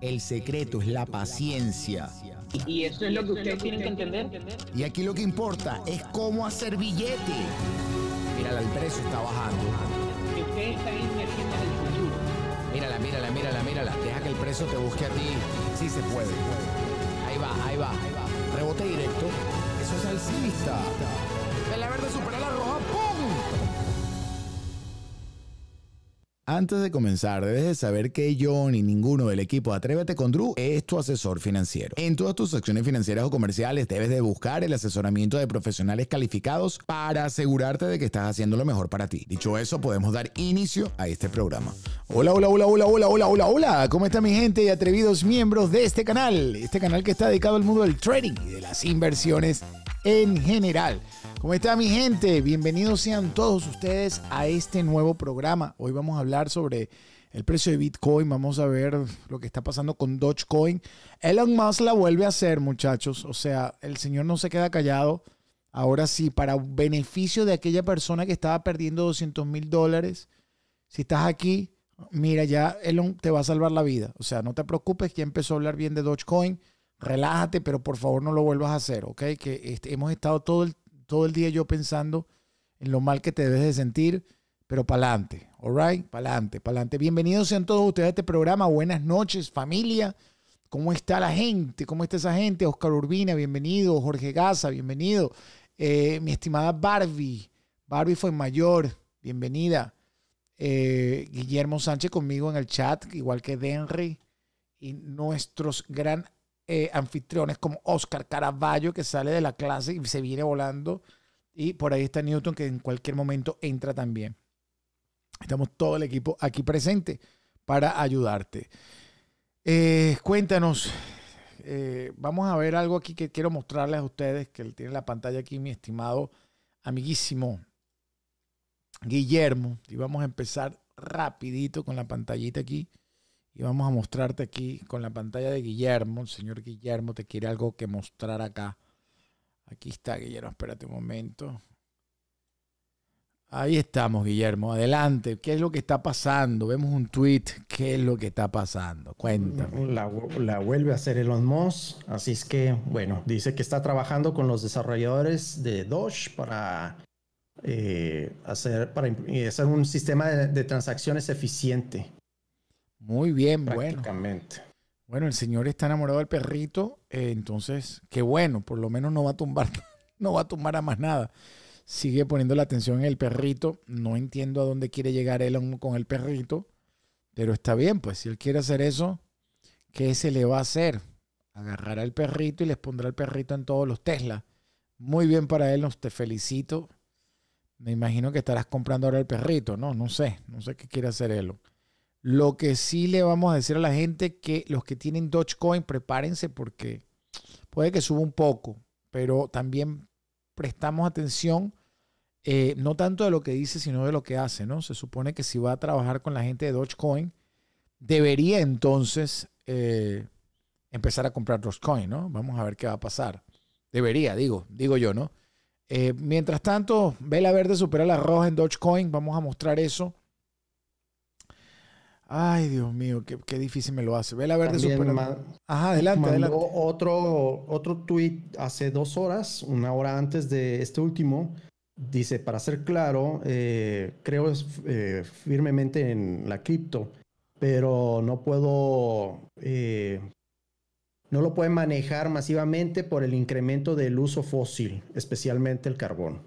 El secreto es la paciencia. Y eso es lo que ustedes tienen que entender. Y aquí lo que importa es cómo hacer billete. Mírala, el precio está bajando. Ustedes están invirtiendo en el futuro. Mírala, mírala, mírala, mírala. Deja que el precio te busque a ti. Sí se puede. Ahí va, ahí va. Rebote directo. Eso es alcista. La verde supera la roja Antes de comenzar, debes de saber que yo ni ninguno del equipo Atrévete con Drew es tu asesor financiero. En todas tus acciones financieras o comerciales debes de buscar el asesoramiento de profesionales calificados para asegurarte de que estás haciendo lo mejor para ti. Dicho eso, podemos dar inicio a este programa. Hola, hola, hola, hola, hola, hola, hola, hola. ¿Cómo está mi gente y atrevidos miembros de este canal? Este canal que está dedicado al mundo del trading y de las inversiones en general. ¿Cómo está mi gente? Bienvenidos sean todos ustedes a este nuevo programa. Hoy vamos a hablar sobre el precio de Bitcoin, vamos a ver lo que está pasando con Dogecoin. Elon Musk la vuelve a hacer, muchachos. O sea, el señor no se queda callado. Ahora sí, para beneficio de aquella persona que estaba perdiendo 200 mil dólares, si estás aquí, mira, ya Elon te va a salvar la vida. O sea, no te preocupes, ya empezó a hablar bien de Dogecoin relájate, pero por favor no lo vuelvas a hacer, ¿ok? Que este, hemos estado todo el, todo el día yo pensando en lo mal que te debes de sentir, pero pa'lante, ¿all right? Pa'lante, pa'lante. Bienvenidos sean todos ustedes a este programa. Buenas noches, familia. ¿Cómo está la gente? ¿Cómo está esa gente? Oscar Urbina, bienvenido. Jorge Gaza, bienvenido. Eh, mi estimada Barbie, Barbie fue mayor, bienvenida. Eh, Guillermo Sánchez conmigo en el chat, igual que Denry y nuestros gran eh, anfitriones como Oscar Caraballo, que sale de la clase y se viene volando. Y por ahí está Newton, que en cualquier momento entra también. Estamos todo el equipo aquí presente para ayudarte. Eh, cuéntanos, eh, vamos a ver algo aquí que quiero mostrarles a ustedes, que tiene la pantalla aquí, mi estimado amiguísimo Guillermo. Y vamos a empezar rapidito con la pantallita aquí. Y vamos a mostrarte aquí con la pantalla de Guillermo. El señor Guillermo te quiere algo que mostrar acá. Aquí está, Guillermo. Espérate un momento. Ahí estamos, Guillermo. Adelante. ¿Qué es lo que está pasando? Vemos un tweet. ¿Qué es lo que está pasando? Cuéntame. Mm, la, vuelve a hacer Elon Musk. Así es que, bueno, dice que está trabajando con los desarrolladores de Doge para, eh, hacer, para eh, un sistema de transacciones eficiente. Muy bien, Prácticamente. bueno. Bueno, el señor está enamorado del perrito, eh, entonces, qué bueno, por lo menos no va a tumbar, no va a tumbar a más nada. Sigue poniendo la atención en el perrito. No entiendo a dónde quiere llegar él con el perrito, pero está bien, pues si él quiere hacer eso, ¿qué se le va a hacer? Agarrará el perrito y les pondrá el perrito en todos los Tesla. Muy bien para él, te felicito. Me imagino que estarás comprando ahora el perrito, ¿no? No sé, no sé qué quiere hacer él. Lo que sí le vamos a decir a la gente que los que tienen Dogecoin, prepárense porque puede que suba un poco, pero también prestamos atención, eh, no tanto de lo que dice, sino de lo que hace, ¿no? Se supone que si va a trabajar con la gente de Dogecoin, debería entonces eh, empezar a comprar Dogecoin, ¿no? Vamos a ver qué va a pasar. Debería, digo, digo yo, ¿no? Eh, mientras tanto, vela verde supera la roja en Dogecoin, vamos a mostrar eso. Ay, Dios mío, qué, difícil me lo hace. Ve la Verde Superman. Ajá, adelante, adelante. Otro, otro tweet hace dos horas, una hora antes de este último. Dice, para ser claro, eh, creo eh, firmemente en la cripto, pero no puedo, eh, no lo pueden manejar masivamente por el incremento del uso fósil, especialmente el carbón.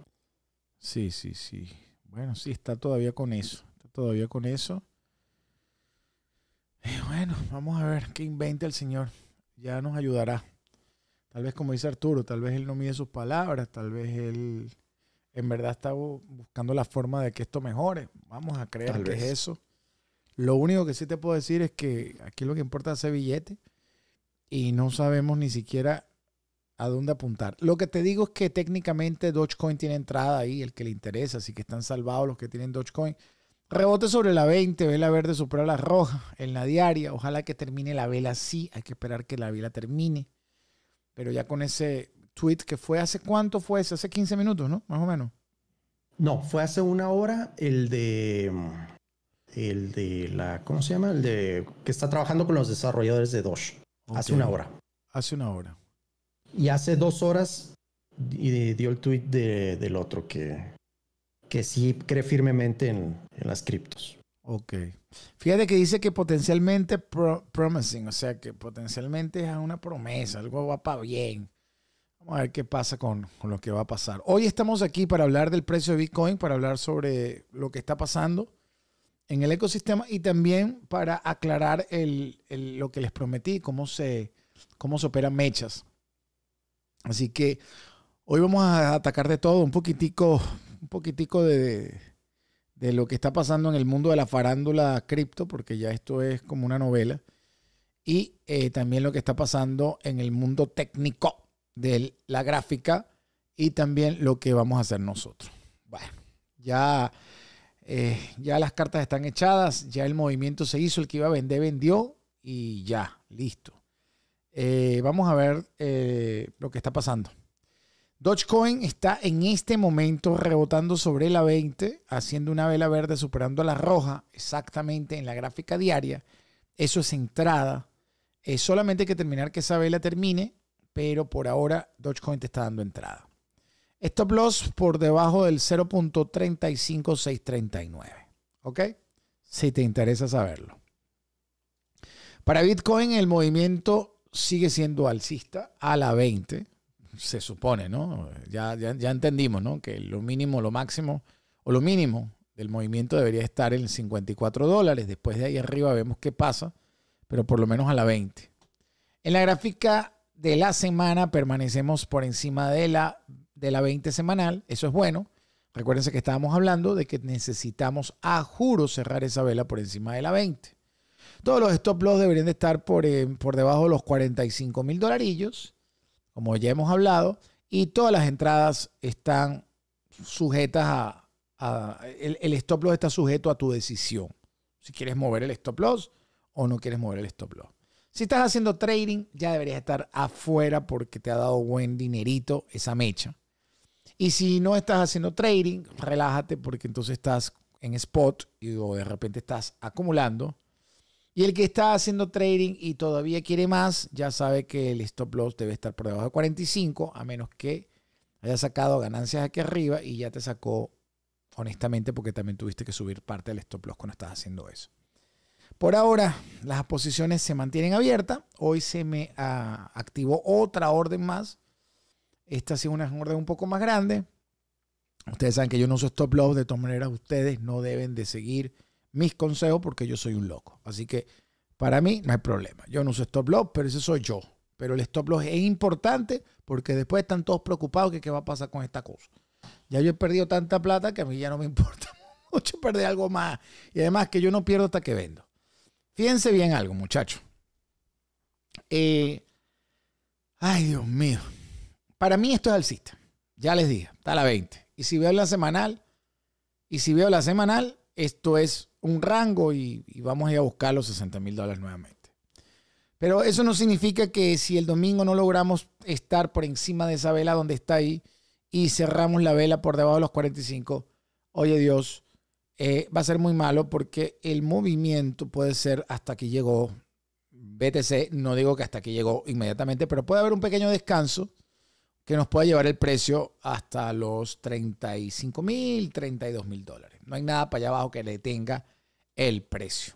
Sí, sí, sí. Bueno, sí, está todavía con eso, está todavía con eso. Eh, bueno, vamos a ver qué inventa el Señor. Ya nos ayudará. Tal vez como dice Arturo, tal vez él no mide sus palabras, tal vez él en verdad está buscando la forma de que esto mejore. Vamos a creer que es eso. Lo único que sí te puedo decir es que aquí lo que importa es ese billete y no sabemos ni siquiera a dónde apuntar. Lo que te digo es que técnicamente Dogecoin tiene entrada ahí, el que le interesa, así que están salvados los que tienen Dogecoin. Rebote sobre la 20, vela verde supera la roja en la diaria. Ojalá que termine la vela así. Hay que esperar que la vela termine. Pero ya con ese tweet que fue hace cuánto fue ese, hace 15 minutos, ¿no? Más o menos. No, fue hace una hora el de mm, el de la, ¿cómo se llama? El de que está trabajando con los desarrolladores de Doge. Hace una hora. Hace una hora. Y hace dos horas y dio el tweet del otro que, que sí cree firmemente en, las criptos. Ok. Fíjate que dice que potencialmente promising, o sea que potencialmente es una promesa, algo va para bien. Vamos a ver qué pasa con, lo que va a pasar. Hoy estamos aquí para hablar del precio de Bitcoin, para hablar sobre lo que está pasando en el ecosistema y también para aclarar lo que les prometí, cómo se, cómo se operan mechas. Así que hoy vamos a atacar de todo, un poquitico un poquitico de, de lo que está pasando en el mundo de la farándula cripto, porque ya esto es como una novela, y eh, también lo que está pasando en el mundo técnico de la gráfica y también lo que vamos a hacer nosotros. Bueno, ya, eh, ya las cartas están echadas, ya el movimiento se hizo, el que iba a vender vendió y ya, listo. Eh, vamos a ver lo que está pasando. Dogecoin está en este momento rebotando sobre la 20, haciendo una vela verde superando a la roja, exactamente en la gráfica diaria. Eso es entrada. Es solamente que terminar que esa vela termine, pero por ahora Dogecoin te está dando entrada. Stop loss por debajo del 0.35639. ¿Ok? Si te interesa saberlo. Para Bitcoin el movimiento sigue siendo alcista a la 20 se supone, ¿no? Ya, ya, ya entendimos, ¿no? Que lo mínimo, lo máximo, o lo mínimo del movimiento debería estar en 54 dólares. Después de ahí arriba vemos qué pasa, pero por lo menos a la 20. En la gráfica de la semana permanecemos por encima de la, de la 20 semanal. Eso es bueno. Recuérdense que estábamos hablando de que necesitamos a juro cerrar esa vela por encima de la 20. Todos los stop loss deberían de estar por, eh, por debajo de los 45 mil dolarillos como ya hemos hablado, y todas las entradas están sujetas a... el, stop loss está sujeto a tu decisión. Si quieres mover el stop loss o no quieres mover el stop loss. Si estás haciendo trading, ya deberías estar afuera porque te ha dado buen dinerito esa mecha. Y si no estás haciendo trading, relájate porque entonces estás en spot y de repente estás acumulando y el que está haciendo trading y todavía quiere más, ya sabe que el stop loss debe estar por debajo de 45, a menos que haya sacado ganancias aquí arriba y ya te sacó, honestamente, porque también tuviste que subir parte del stop loss cuando estás haciendo eso. Por ahora, las posiciones se mantienen abiertas. Hoy se me ah, activó otra orden más. Esta es una orden un poco más grande. Ustedes saben que yo no uso stop loss, de todas maneras ustedes no deben de seguir mis consejos porque yo soy un loco. Así que para mí no hay problema. Yo no uso stop loss, pero ese soy yo. Pero el stop loss es importante porque después están todos preocupados que qué va a pasar con esta cosa. Ya yo he perdido tanta plata que a mí ya no me importa mucho perder algo más. Y además que yo no pierdo hasta que vendo. Fíjense bien algo, muchachos. Eh, ay, Dios mío. Para mí esto es alcista. Ya les dije, está a la 20. Y si veo la semanal, y si veo la semanal, esto es un rango y, vamos a ir a buscar los 60 mil dólares nuevamente. Pero eso no significa que si el domingo no logramos estar por encima de esa vela donde está ahí y cerramos la vela por debajo de los 45, oye Dios, eh, va a ser muy malo porque el movimiento puede ser hasta que llegó BTC, no digo que hasta que llegó inmediatamente, pero puede haber un pequeño descanso que nos pueda llevar el precio hasta los 35 mil, 32 mil dólares. No hay nada para allá abajo que le tenga el precio.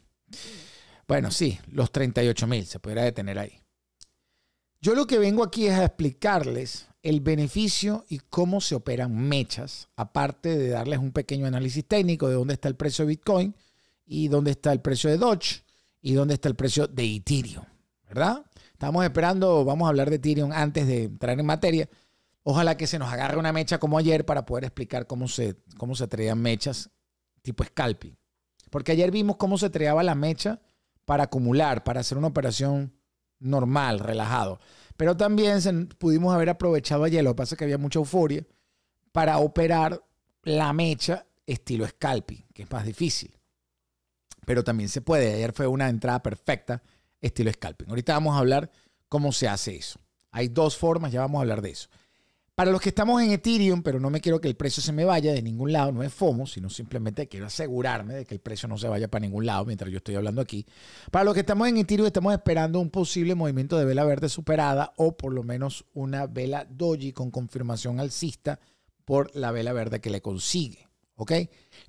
Bueno, sí, los 38.000 mil se podría detener ahí. Yo lo que vengo aquí es a explicarles el beneficio y cómo se operan mechas, aparte de darles un pequeño análisis técnico de dónde está el precio de Bitcoin y dónde está el precio de Doge y dónde está el precio de Ethereum, ¿verdad? Estamos esperando, vamos a hablar de Ethereum antes de entrar en materia. Ojalá que se nos agarre una mecha como ayer para poder explicar cómo se, cómo se traían mechas tipo scalping. Porque ayer vimos cómo se treaba la mecha para acumular, para hacer una operación normal, relajado. Pero también pudimos haber aprovechado ayer, lo que pasa es que había mucha euforia, para operar la mecha estilo scalping, que es más difícil. Pero también se puede. Ayer fue una entrada perfecta estilo scalping. Ahorita vamos a hablar cómo se hace eso. Hay dos formas, ya vamos a hablar de eso. Para los que estamos en Ethereum, pero no me quiero que el precio se me vaya de ningún lado, no es FOMO, sino simplemente quiero asegurarme de que el precio no se vaya para ningún lado mientras yo estoy hablando aquí. Para los que estamos en Ethereum, estamos esperando un posible movimiento de vela verde superada o por lo menos una vela doji con confirmación alcista por la vela verde que le consigue. ¿Ok?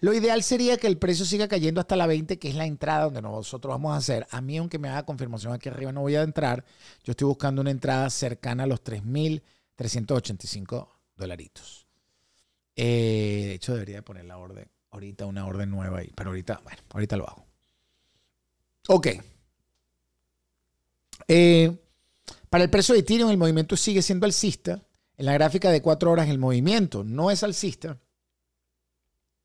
Lo ideal sería que el precio siga cayendo hasta la 20, que es la entrada donde nosotros vamos a hacer. A mí, aunque me haga confirmación aquí arriba, no voy a entrar. Yo estoy buscando una entrada cercana a los 3000. 385 dolaritos. Eh, de hecho, debería poner la orden, ahorita una orden nueva ahí, pero ahorita, bueno, ahorita lo hago. Ok. Eh, para el precio de Ethereum, el movimiento sigue siendo alcista. En la gráfica de cuatro horas, el movimiento no es alcista.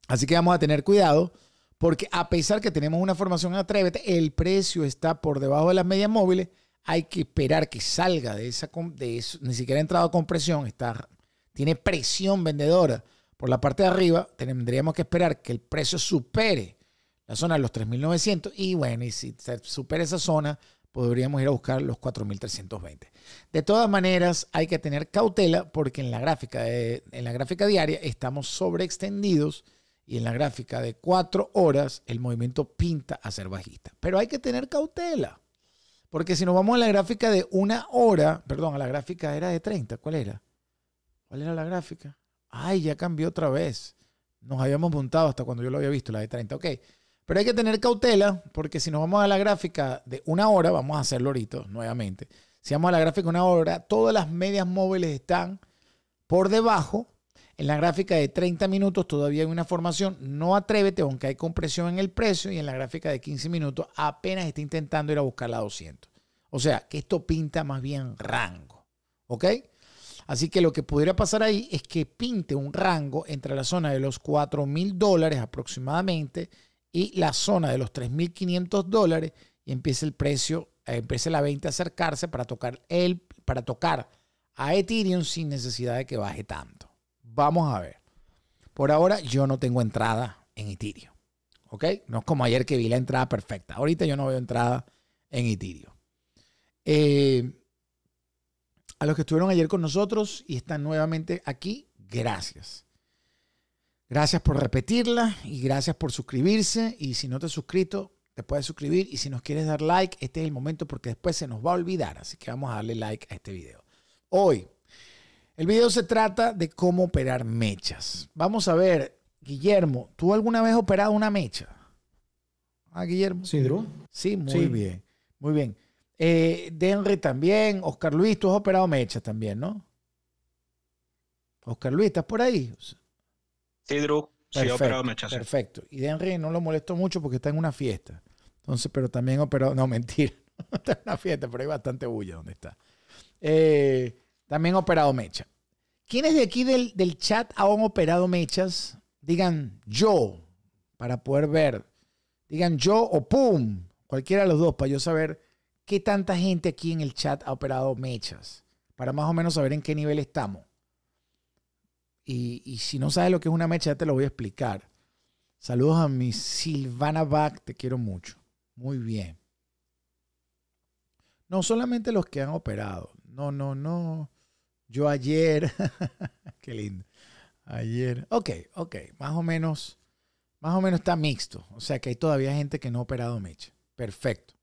Así que vamos a tener cuidado, porque a pesar que tenemos una formación en Atrévete, el precio está por debajo de las medias móviles hay que esperar que salga de esa, eso, ni siquiera ha entrado con presión, está, tiene presión vendedora por la parte de arriba, tendríamos que esperar que el precio supere la zona de los 3.900 y bueno, y si supera esa zona, podríamos ir a buscar los 4.320. De todas maneras, hay que tener cautela porque en la gráfica, en la gráfica diaria estamos sobreextendidos y en la gráfica de cuatro horas el movimiento pinta a ser bajista. Pero hay que tener cautela porque si nos vamos a la gráfica de una hora, perdón, a la gráfica era de 30, ¿cuál era? ¿Cuál era la gráfica? Ay, ya cambió otra vez. Nos habíamos montado hasta cuando yo lo había visto, la de 30, ok. Pero hay que tener cautela porque si nos vamos a la gráfica de una hora, vamos a hacerlo ahorita nuevamente. Si vamos a la gráfica de una hora, todas las medias móviles están por debajo en la gráfica de 30 minutos todavía hay una formación, no atrévete aunque hay compresión en el precio y en la gráfica de 15 minutos apenas está intentando ir a buscar la 200. O sea, que esto pinta más bien rango, ¿ok? Así que lo que pudiera pasar ahí es que pinte un rango entre la zona de los 4,000 mil dólares aproximadamente y la zona de los 3.500 dólares y empiece el precio, eh, empiece la venta a acercarse para tocar, el, para tocar a Ethereum sin necesidad de que baje tanto. Vamos a ver. Por ahora yo no tengo entrada en Itirio. ¿Ok? No es como ayer que vi la entrada perfecta. Ahorita yo no veo entrada en Itirio. Eh, a los que estuvieron ayer con nosotros y están nuevamente aquí, gracias. Gracias por repetirla y gracias por suscribirse. Y si no te has suscrito, te puedes suscribir. Y si nos quieres dar like, este es el momento porque después se nos va a olvidar. Así que vamos a darle like a este video. Hoy, el video se trata de cómo operar mechas. Vamos a ver, Guillermo, ¿tú alguna vez has operado una mecha? Ah, Guillermo. Sí, Drew. Sí, muy bien. Muy bien. Eh, Denry también. Oscar Luis, tú has operado mechas también, ¿no? Oscar Luis, ¿estás por ahí? Sí, Drew. sí, he operado mechas. Perfecto. Y Denry no lo molestó mucho porque está en una fiesta. Entonces, pero también operó. No, mentira. está en una fiesta, pero hay bastante bulla donde está. Eh, también operado mecha. ¿Quiénes de aquí del, chat han operado mechas? Digan yo, para poder ver. Digan yo o pum, cualquiera de los dos, para yo saber qué tanta gente aquí en el chat ha operado mechas, para más o menos saber en qué nivel estamos. Y, y si no sabes lo que es una mecha, ya te lo voy a explicar. Saludos a mi Silvana Bach, te quiero mucho. Muy bien. No solamente los que han operado. No, no, no. Yo ayer, qué lindo, ayer, ok, ok, más o menos, más o menos está mixto. O sea que hay todavía gente que no ha operado mecha. Perfecto.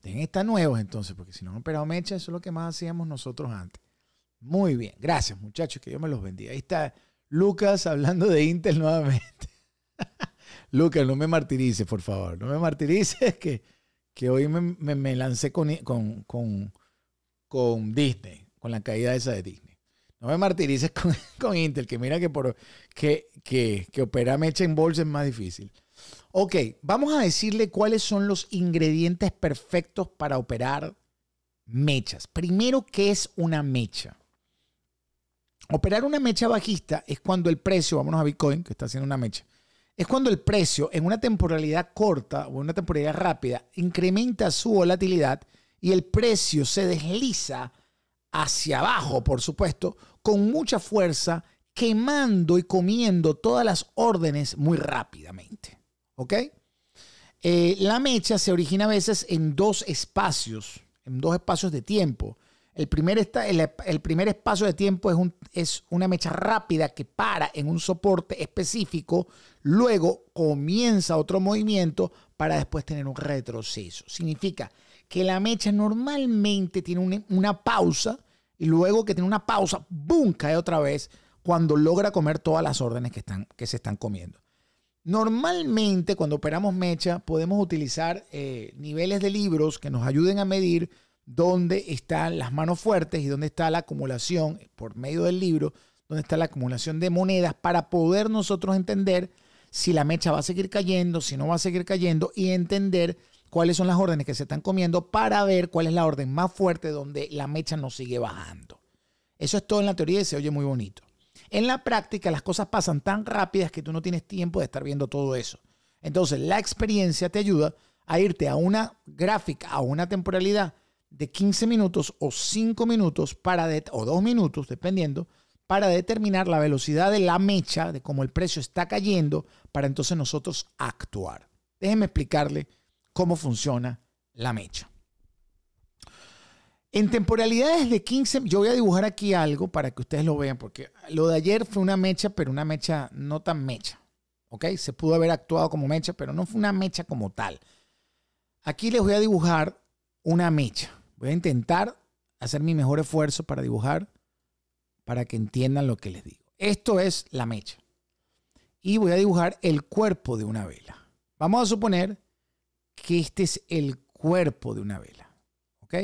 Dejen estar nuevos entonces, porque si no han operado mecha, eso es lo que más hacíamos nosotros antes. Muy bien, gracias muchachos, que Dios me los bendiga. Ahí está Lucas hablando de Intel nuevamente. Lucas, no me martirices, por favor, no me martirices, que, que hoy me, lancé con, con, con Disney con la caída esa de Disney. No me martirices con, Intel, que mira que, por, que, que, que operar mecha en bolsa es más difícil. Ok, vamos a decirle cuáles son los ingredientes perfectos para operar mechas. Primero, ¿qué es una mecha? Operar una mecha bajista es cuando el precio, vámonos a Bitcoin, que está haciendo una mecha, es cuando el precio en una temporalidad corta o en una temporalidad rápida incrementa su volatilidad y el precio se desliza hacia abajo, por supuesto, con mucha fuerza, quemando y comiendo todas las órdenes muy rápidamente. ¿Ok? Eh, la mecha se origina a veces en dos espacios, en dos espacios de tiempo. El primer, primer espacio de tiempo es, es una mecha rápida que para en un soporte específico, luego comienza otro movimiento para después tener un retroceso. Significa que la mecha normalmente tiene una, pausa y luego que tiene una pausa, ¡boom! cae otra vez cuando logra comer todas las órdenes que, están, que se están comiendo. Normalmente cuando operamos mecha podemos utilizar eh, niveles de libros que nos ayuden a medir dónde están las manos fuertes y dónde está la acumulación por medio del libro, dónde está la acumulación de monedas para poder nosotros entender si la mecha va a seguir cayendo, si no va a seguir cayendo y entender cuáles son las órdenes que se están comiendo para ver cuál es la orden más fuerte donde la mecha no sigue bajando. Eso es todo en la teoría y se oye muy bonito. En la práctica las cosas pasan tan rápidas que tú no tienes tiempo de estar viendo todo eso. Entonces la experiencia te ayuda a irte a una gráfica, a una temporalidad de 15 minutos o 5 minutos para o 2 minutos, dependiendo, para determinar la velocidad de la mecha, de cómo el precio está cayendo, para entonces nosotros actuar. Déjenme explicarle cómo funciona la mecha. En temporalidades de 15, yo voy a dibujar aquí algo para que ustedes lo vean, porque lo de ayer fue una mecha, pero una mecha no tan mecha. ¿Ok? Se pudo haber actuado como mecha, pero no fue una mecha como tal. Aquí les voy a dibujar una mecha. Voy a intentar hacer mi mejor esfuerzo para dibujar, para que entiendan lo que les digo. Esto es la mecha. Y voy a dibujar el cuerpo de una vela. Vamos a suponer que este es el cuerpo de una vela. ¿Ok?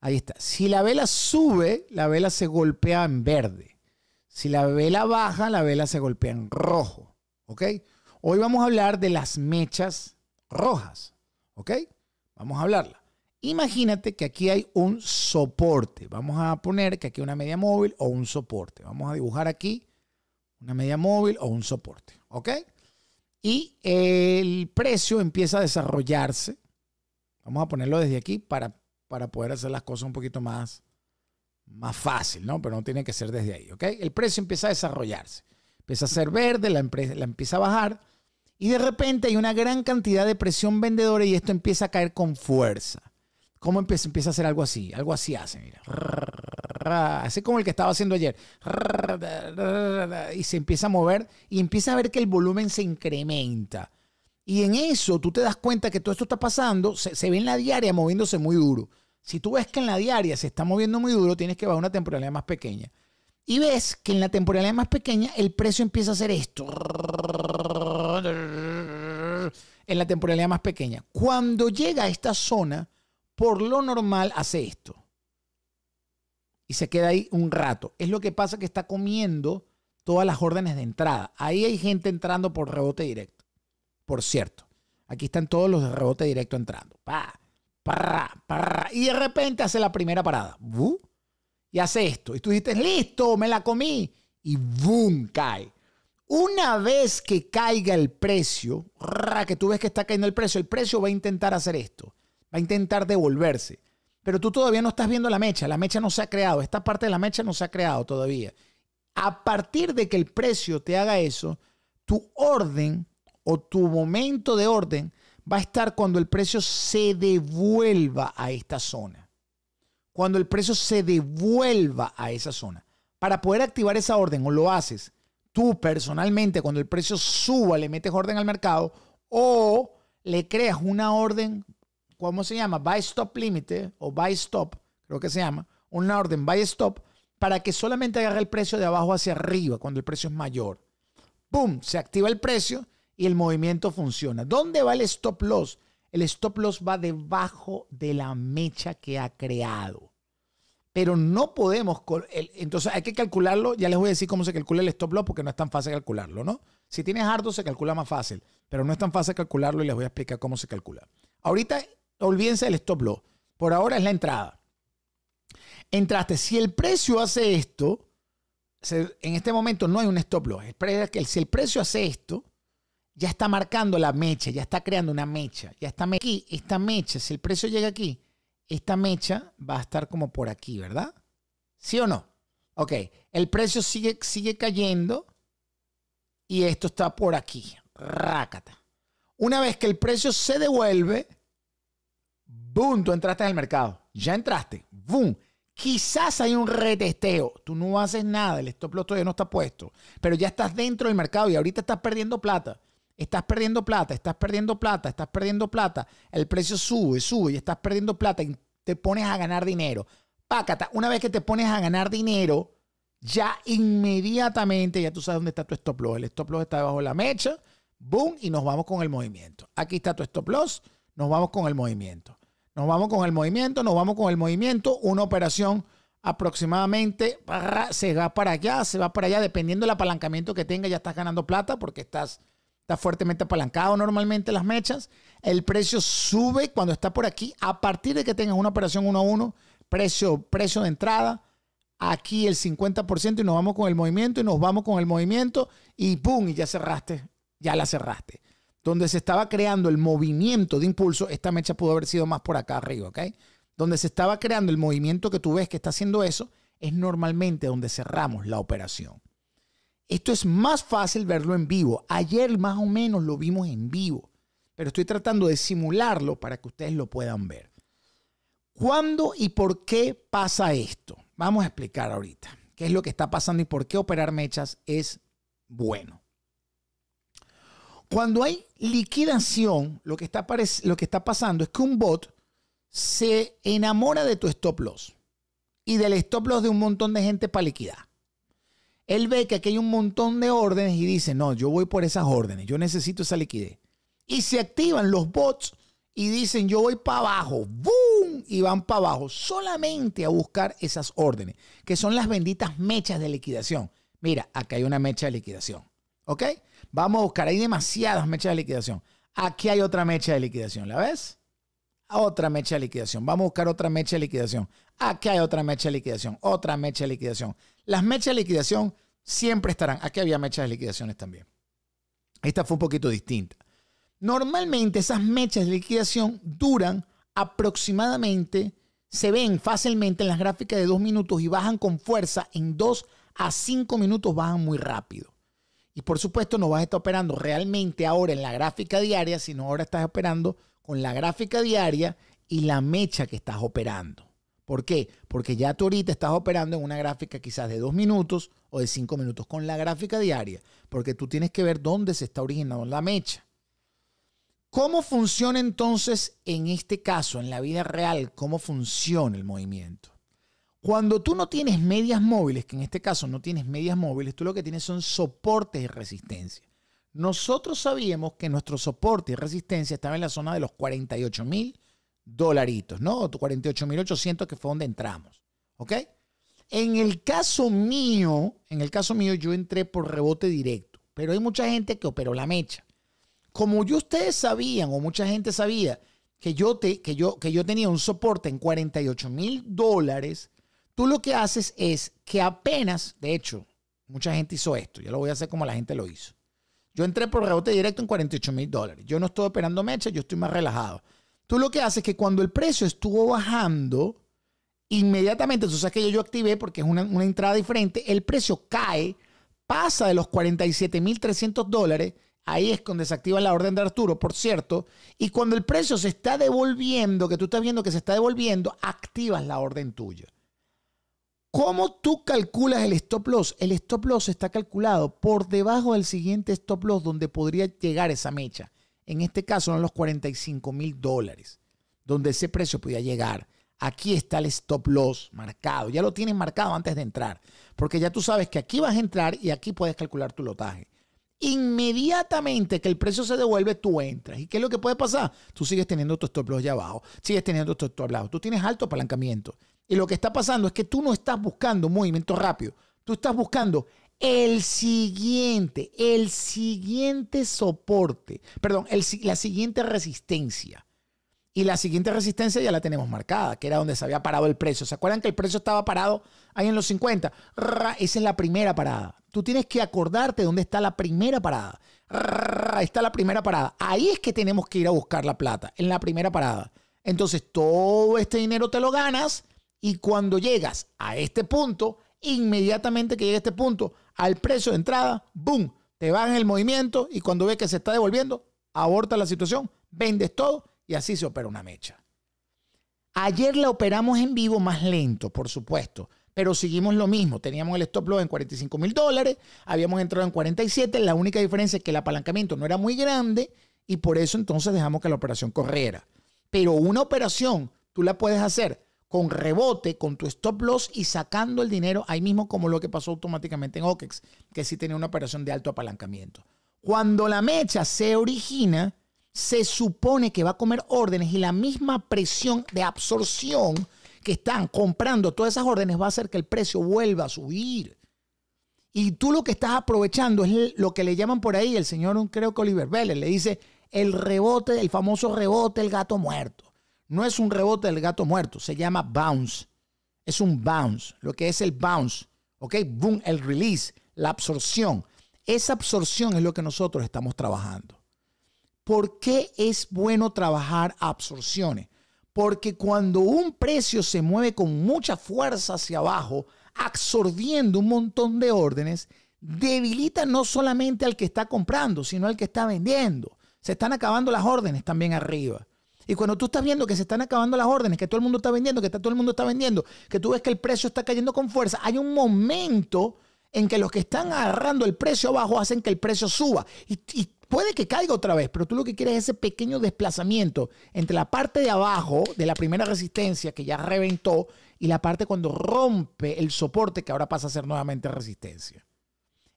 Ahí está. Si la vela sube, la vela se golpea en verde. Si la vela baja, la vela se golpea en rojo. ¿Ok? Hoy vamos a hablar de las mechas rojas. ¿Ok? Vamos a hablarla. Imagínate que aquí hay un soporte. Vamos a poner que aquí hay una media móvil o un soporte. Vamos a dibujar aquí una media móvil o un soporte. ¿Ok? y el precio empieza a desarrollarse. Vamos a ponerlo desde aquí para, poder hacer las cosas un poquito más, más fácil, ¿no? Pero no tiene que ser desde ahí, ¿ok? El precio empieza a desarrollarse. Empieza a ser verde, la, empresa, la empieza a bajar y de repente hay una gran cantidad de presión vendedora y esto empieza a caer con fuerza. ¿Cómo empieza, a hacer algo así? Algo así hace, mira. Hace como el que estaba haciendo ayer. Y se empieza a mover y empieza a ver que el volumen se incrementa. Y en eso tú te das cuenta que todo esto está pasando, se, se ve en la diaria moviéndose muy duro. Si tú ves que en la diaria se está moviendo muy duro, tienes que bajar una temporalidad más pequeña. Y ves que en la temporalidad más pequeña el precio empieza a hacer esto. En la temporalidad más pequeña. Cuando llega a esta zona, por lo normal hace esto. Y se queda ahí un rato. Es lo que pasa que está comiendo todas las órdenes de entrada. Ahí hay gente entrando por rebote directo. Por cierto, aquí están todos los de rebote directo entrando. Pa, Y de repente hace la primera parada. Y hace esto. Y tú dices, listo, me la comí. Y boom, cae. Una vez que caiga el precio, que tú ves que está cayendo el precio, el precio va a intentar hacer esto va a intentar devolverse. Pero tú todavía no estás viendo la mecha, la mecha no se ha creado, esta parte de la mecha no se ha creado todavía. A partir de que el precio te haga eso, tu orden o tu momento de orden va a estar cuando el precio se devuelva a esta zona. Cuando el precio se devuelva a esa zona. Para poder activar esa orden, o lo haces tú personalmente cuando el precio suba, le metes orden al mercado, o le creas una orden ¿cómo se llama? Buy stop límite o buy stop, creo que se llama, una orden buy stop para que solamente agarre el precio de abajo hacia arriba cuando el precio es mayor. ¡Pum! Se activa el precio y el movimiento funciona. ¿Dónde va el stop loss? El stop loss va debajo de la mecha que ha creado. Pero no podemos, entonces hay que calcularlo, ya les voy a decir cómo se calcula el stop loss porque no es tan fácil calcularlo, ¿no? Si tienes harto se calcula más fácil, pero no es tan fácil calcularlo y les voy a explicar cómo se calcula. Ahorita olvídense del stop loss. Por ahora es la entrada. Entraste. Si el precio hace esto, en este momento no hay un stop loss. Si el precio hace esto, ya está marcando la mecha, ya está creando una mecha. Ya está aquí, esta mecha, si el precio llega aquí, esta mecha va a estar como por aquí, ¿verdad? ¿Sí o no? Ok, el precio sigue, sigue cayendo y esto está por aquí. Rácata. Una vez que el precio se devuelve, boom, tú entraste al mercado, ya entraste, boom. Quizás hay un retesteo, tú no haces nada, el stop loss todavía no está puesto, pero ya estás dentro del mercado y ahorita estás perdiendo plata. Estás perdiendo plata, estás perdiendo plata, estás perdiendo plata. El precio sube, sube y estás perdiendo plata y te pones a ganar dinero. Pácata, una vez que te pones a ganar dinero, ya inmediatamente ya tú sabes dónde está tu stop loss. El stop loss está debajo de la mecha, boom, y nos vamos con el movimiento. Aquí está tu stop loss, nos vamos con el movimiento. Nos vamos con el movimiento, nos vamos con el movimiento, una operación aproximadamente se va para allá, se va para allá, dependiendo del apalancamiento que tenga, ya estás ganando plata porque estás, estás fuertemente apalancado normalmente las mechas. El precio sube cuando está por aquí, a partir de que tengas una operación uno a uno, precio, precio de entrada, aquí el 50% y nos vamos con el movimiento y nos vamos con el movimiento y ¡pum! Y ya cerraste, ya la cerraste donde se estaba creando el movimiento de impulso, esta mecha pudo haber sido más por acá arriba, ¿ok? Donde se estaba creando el movimiento que tú ves que está haciendo eso, es normalmente donde cerramos la operación. Esto es más fácil verlo en vivo. Ayer más o menos lo vimos en vivo, pero estoy tratando de simularlo para que ustedes lo puedan ver. ¿Cuándo y por qué pasa esto? Vamos a explicar ahorita qué es lo que está pasando y por qué operar mechas es bueno. Cuando hay liquidación, lo que, está pasando es que un bot se enamora de tu stop loss y del stop loss de un montón de gente para liquidar. Él ve que aquí hay un montón de órdenes y dice, no, yo voy por esas órdenes, yo necesito esa liquidez. Y se activan los bots y dicen, yo voy para abajo, ¡boom! Y van para abajo solamente a buscar esas órdenes, que son las benditas mechas de liquidación. Mira, acá hay una mecha de liquidación. ¿Ok? Vamos a buscar. Hay demasiadas mechas de liquidación. Aquí hay otra mecha de liquidación. ¿La ves? Otra mecha de liquidación. Vamos a buscar otra mecha de liquidación. Aquí hay otra mecha de liquidación. Otra mecha de liquidación. Las mechas de liquidación siempre estarán. Aquí había mechas de liquidaciones también. Esta fue un poquito distinta. Normalmente esas mechas de liquidación duran aproximadamente, se ven fácilmente en las gráficas de dos minutos y bajan con fuerza. En dos a cinco minutos bajan muy rápido. Y por supuesto no vas a estar operando realmente ahora en la gráfica diaria, sino ahora estás operando con la gráfica diaria y la mecha que estás operando. ¿Por qué? Porque ya tú ahorita estás operando en una gráfica quizás de dos minutos o de cinco minutos con la gráfica diaria, porque tú tienes que ver dónde se está originando la mecha. ¿Cómo funciona entonces en este caso, en la vida real, cómo funciona el movimiento? Cuando tú no tienes medias móviles, que en este caso no tienes medias móviles, tú lo que tienes son soportes y resistencia. Nosotros sabíamos que nuestro soporte y resistencia estaba en la zona de los 48 mil dolaritos, ¿no? 48 mil 800 que fue donde entramos, ¿ok? En el caso mío, en el caso mío yo entré por rebote directo, pero hay mucha gente que operó la mecha. Como yo ustedes sabían o mucha gente sabía que yo, que yo, que yo tenía un soporte en 48 mil dólares, Tú lo que haces es que apenas, de hecho, mucha gente hizo esto, yo lo voy a hacer como la gente lo hizo. Yo entré por rebote directo en 48 mil dólares. Yo no estoy operando mecha, yo estoy más relajado. Tú lo que haces es que cuando el precio estuvo bajando, inmediatamente, tú sabes que yo, activé porque es una, una entrada diferente, el precio cae, pasa de los 47 mil 300 dólares Ahí es cuando se la orden de Arturo, por cierto. Y cuando el precio se está devolviendo, que tú estás viendo que se está devolviendo, activas la orden tuya. ¿Cómo tú calculas el stop loss? El stop loss está calculado por debajo del siguiente stop loss donde podría llegar esa mecha. En este caso son los 45 mil dólares, donde ese precio podía llegar. Aquí está el stop loss marcado. Ya lo tienes marcado antes de entrar, porque ya tú sabes que aquí vas a entrar y aquí puedes calcular tu lotaje. Inmediatamente que el precio se devuelve, tú entras. ¿Y qué es lo que puede pasar? Tú sigues teniendo tu stop loss ya abajo, sigues teniendo tu stop loss. Tú tienes alto apalancamiento. Y lo que está pasando es que tú no estás buscando movimiento rápido, tú estás buscando el siguiente, el siguiente soporte, perdón, la siguiente resistencia. Y la siguiente resistencia ya la tenemos marcada, que era donde se había parado el precio. ¿Se acuerdan que el precio estaba parado ahí en los 50? esa es la primera parada. Tú tienes que acordarte dónde está la primera parada. está la primera parada. Ahí es que tenemos que ir a buscar la plata, en la primera parada. Entonces todo este dinero te lo ganas y cuando llegas a este punto, inmediatamente que llega a este punto, al precio de entrada, ¡boom! Te vas en el movimiento y cuando ves que se está devolviendo, aborta la situación, vendes todo y así se opera una mecha. Ayer la operamos en vivo más lento, por supuesto, pero seguimos lo mismo. Teníamos el stop loss en 45 mil dólares, habíamos entrado en 47, la única diferencia es que el apalancamiento no era muy grande y por eso entonces dejamos que la operación corriera. Pero una operación tú la puedes hacer con rebote, con tu stop loss y sacando el dinero ahí mismo como lo que pasó automáticamente en OKEX, que sí tenía una operación de alto apalancamiento. Cuando la mecha se origina, se supone que va a comer órdenes y la misma presión de absorción que están comprando todas esas órdenes va a hacer que el precio vuelva a subir. Y tú lo que estás aprovechando es lo que le llaman por ahí, el señor creo que Oliver Vélez le dice el rebote, el famoso rebote, el gato muerto. No es un rebote del gato muerto, se llama bounce. Es un bounce, lo que es el bounce, ¿ok? Boom, el release, la absorción. Esa absorción es lo que nosotros estamos trabajando. ¿Por qué es bueno trabajar absorciones? Porque cuando un precio se mueve con mucha fuerza hacia abajo, absorbiendo un montón de órdenes, debilita no solamente al que está comprando, sino al que está vendiendo. Se están acabando las órdenes también arriba. Y cuando tú estás viendo que se están acabando las órdenes, que todo el mundo está vendiendo, que está, todo el mundo está vendiendo, que tú ves que el precio está cayendo con fuerza, hay un momento en que los que están agarrando el precio abajo hacen que el precio suba. Y, y puede que caiga otra vez, pero tú lo que quieres es ese pequeño desplazamiento entre la parte de abajo de la primera resistencia que ya reventó y la parte cuando rompe el soporte que ahora pasa a ser nuevamente resistencia.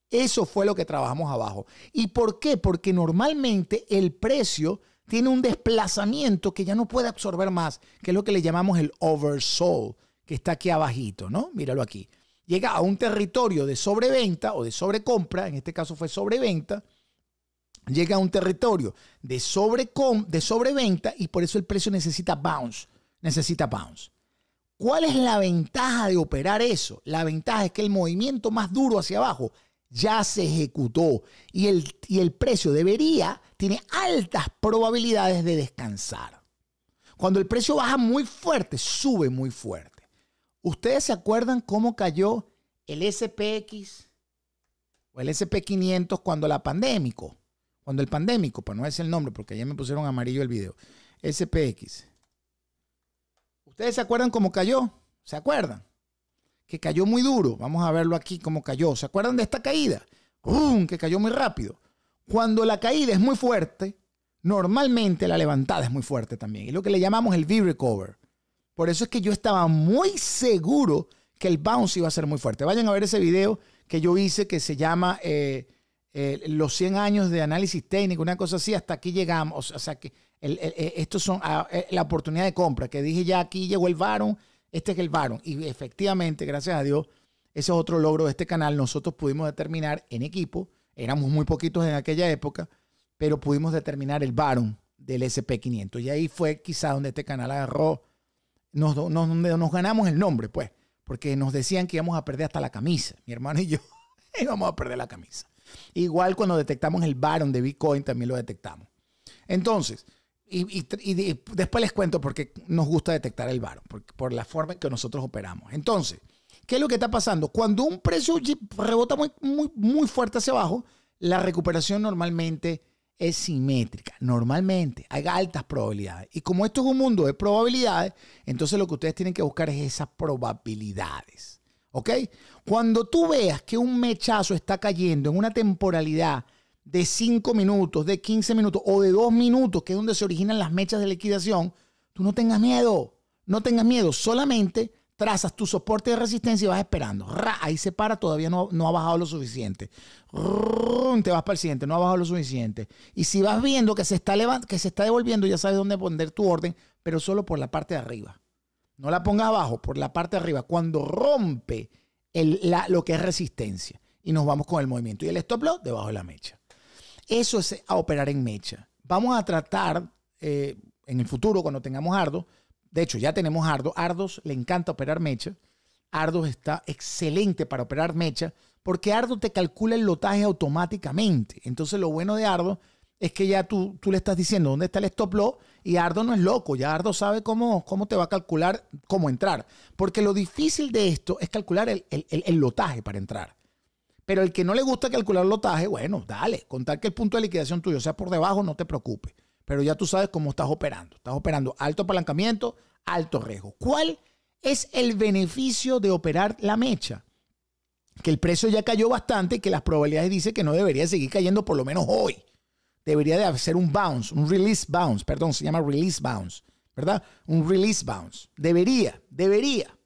Eso fue lo que trabajamos abajo. ¿Y por qué? Porque normalmente el precio tiene un desplazamiento que ya no puede absorber más, que es lo que le llamamos el oversold, que está aquí abajito, ¿no? Míralo aquí. Llega a un territorio de sobreventa o de sobrecompra, en este caso fue sobreventa, llega a un territorio de, de sobreventa y por eso el precio necesita bounce, necesita bounce. ¿Cuál es la ventaja de operar eso? La ventaja es que el movimiento más duro hacia abajo ya se ejecutó y el, el precio debería, tiene altas probabilidades de descansar. Cuando el precio baja muy fuerte, sube muy fuerte. ¿Ustedes se acuerdan cómo cayó el SPX o el SP500 cuando la pandémico? Cuando el pandémico, pues no es el nombre porque ya me pusieron amarillo el video. SPX. ¿Ustedes se acuerdan cómo cayó? ¿Se acuerdan? que cayó muy duro. Vamos a verlo aquí cómo cayó. ¿Se acuerdan de esta caída? ¡Rum! Que cayó muy rápido. Cuando la caída es muy fuerte, normalmente la levantada es muy fuerte también. Y lo que le llamamos el V-recover. Por eso es que yo estaba muy seguro que el bounce iba a ser muy fuerte. Vayan a ver ese video que yo hice que se llama eh, eh, Los 100 años de análisis técnico, una cosa así. Hasta aquí llegamos. O sea que el, eh, son ah, la oportunidad de compra. Que dije ya aquí llegó el varón este es el barón Y efectivamente, gracias a Dios, ese es otro logro de este canal. Nosotros pudimos determinar en equipo, éramos muy poquitos en aquella época, pero pudimos determinar el Baron del SP500. Y ahí fue quizá donde este canal agarró, nos, nos, nos ganamos el nombre, pues, porque nos decían que íbamos a perder hasta la camisa, mi hermano y yo íbamos a perder la camisa. Igual cuando detectamos el Baron de Bitcoin, también lo detectamos. Entonces, y, después les cuento porque nos gusta detectar el varón por, la forma en que nosotros operamos. Entonces, ¿qué es lo que está pasando? Cuando un precio rebota muy, muy, muy fuerte hacia abajo, la recuperación normalmente es simétrica, normalmente hay altas probabilidades. Y como esto es un mundo de probabilidades, entonces lo que ustedes tienen que buscar es esas probabilidades. ¿Ok? Cuando tú veas que un mechazo está cayendo en una temporalidad de 5 minutos, de 15 minutos o de 2 minutos, que es donde se originan las mechas de liquidación, tú no tengas miedo, no tengas miedo, solamente trazas tu soporte de resistencia y vas esperando. Ra, ahí se para, todavía no, no ha bajado lo suficiente. te vas para el siguiente, no ha bajado lo suficiente. Y si vas viendo que se está, que se está devolviendo, ya sabes dónde poner tu orden, pero solo por la parte de arriba. No la pongas abajo, por la parte de arriba, cuando rompe el, lo que es resistencia. Y nos vamos con el movimiento. Y el stop loss debajo de la mecha. Eso es a operar en mecha. Vamos a tratar eh, en el futuro, cuando tengamos Ardo, de hecho ya tenemos Ardo, Ardo le encanta operar mecha. Ardo está excelente para operar mecha porque Ardo te calcula el lotaje automáticamente. Entonces lo bueno de Ardo es que ya tú, tú le estás diciendo dónde está el stop loss y Ardo no es loco, ya Ardo sabe cómo, cómo te va a calcular cómo entrar. Porque lo difícil de esto es calcular el lotaje para entrar. Pero el que no le gusta calcular lotaje, bueno, dale, contar que el punto de liquidación tuyo sea por debajo, no te preocupes. Pero ya tú sabes cómo estás operando. Estás operando alto apalancamiento, alto riesgo. ¿Cuál es el beneficio de operar la mecha? Que el precio ya cayó bastante y que las probabilidades dicen que no debería seguir cayendo por lo menos hoy. Debería de hacer un bounce, un release bounce, perdón, se llama release bounce, ¿verdad? Un release bounce. Debería, debería.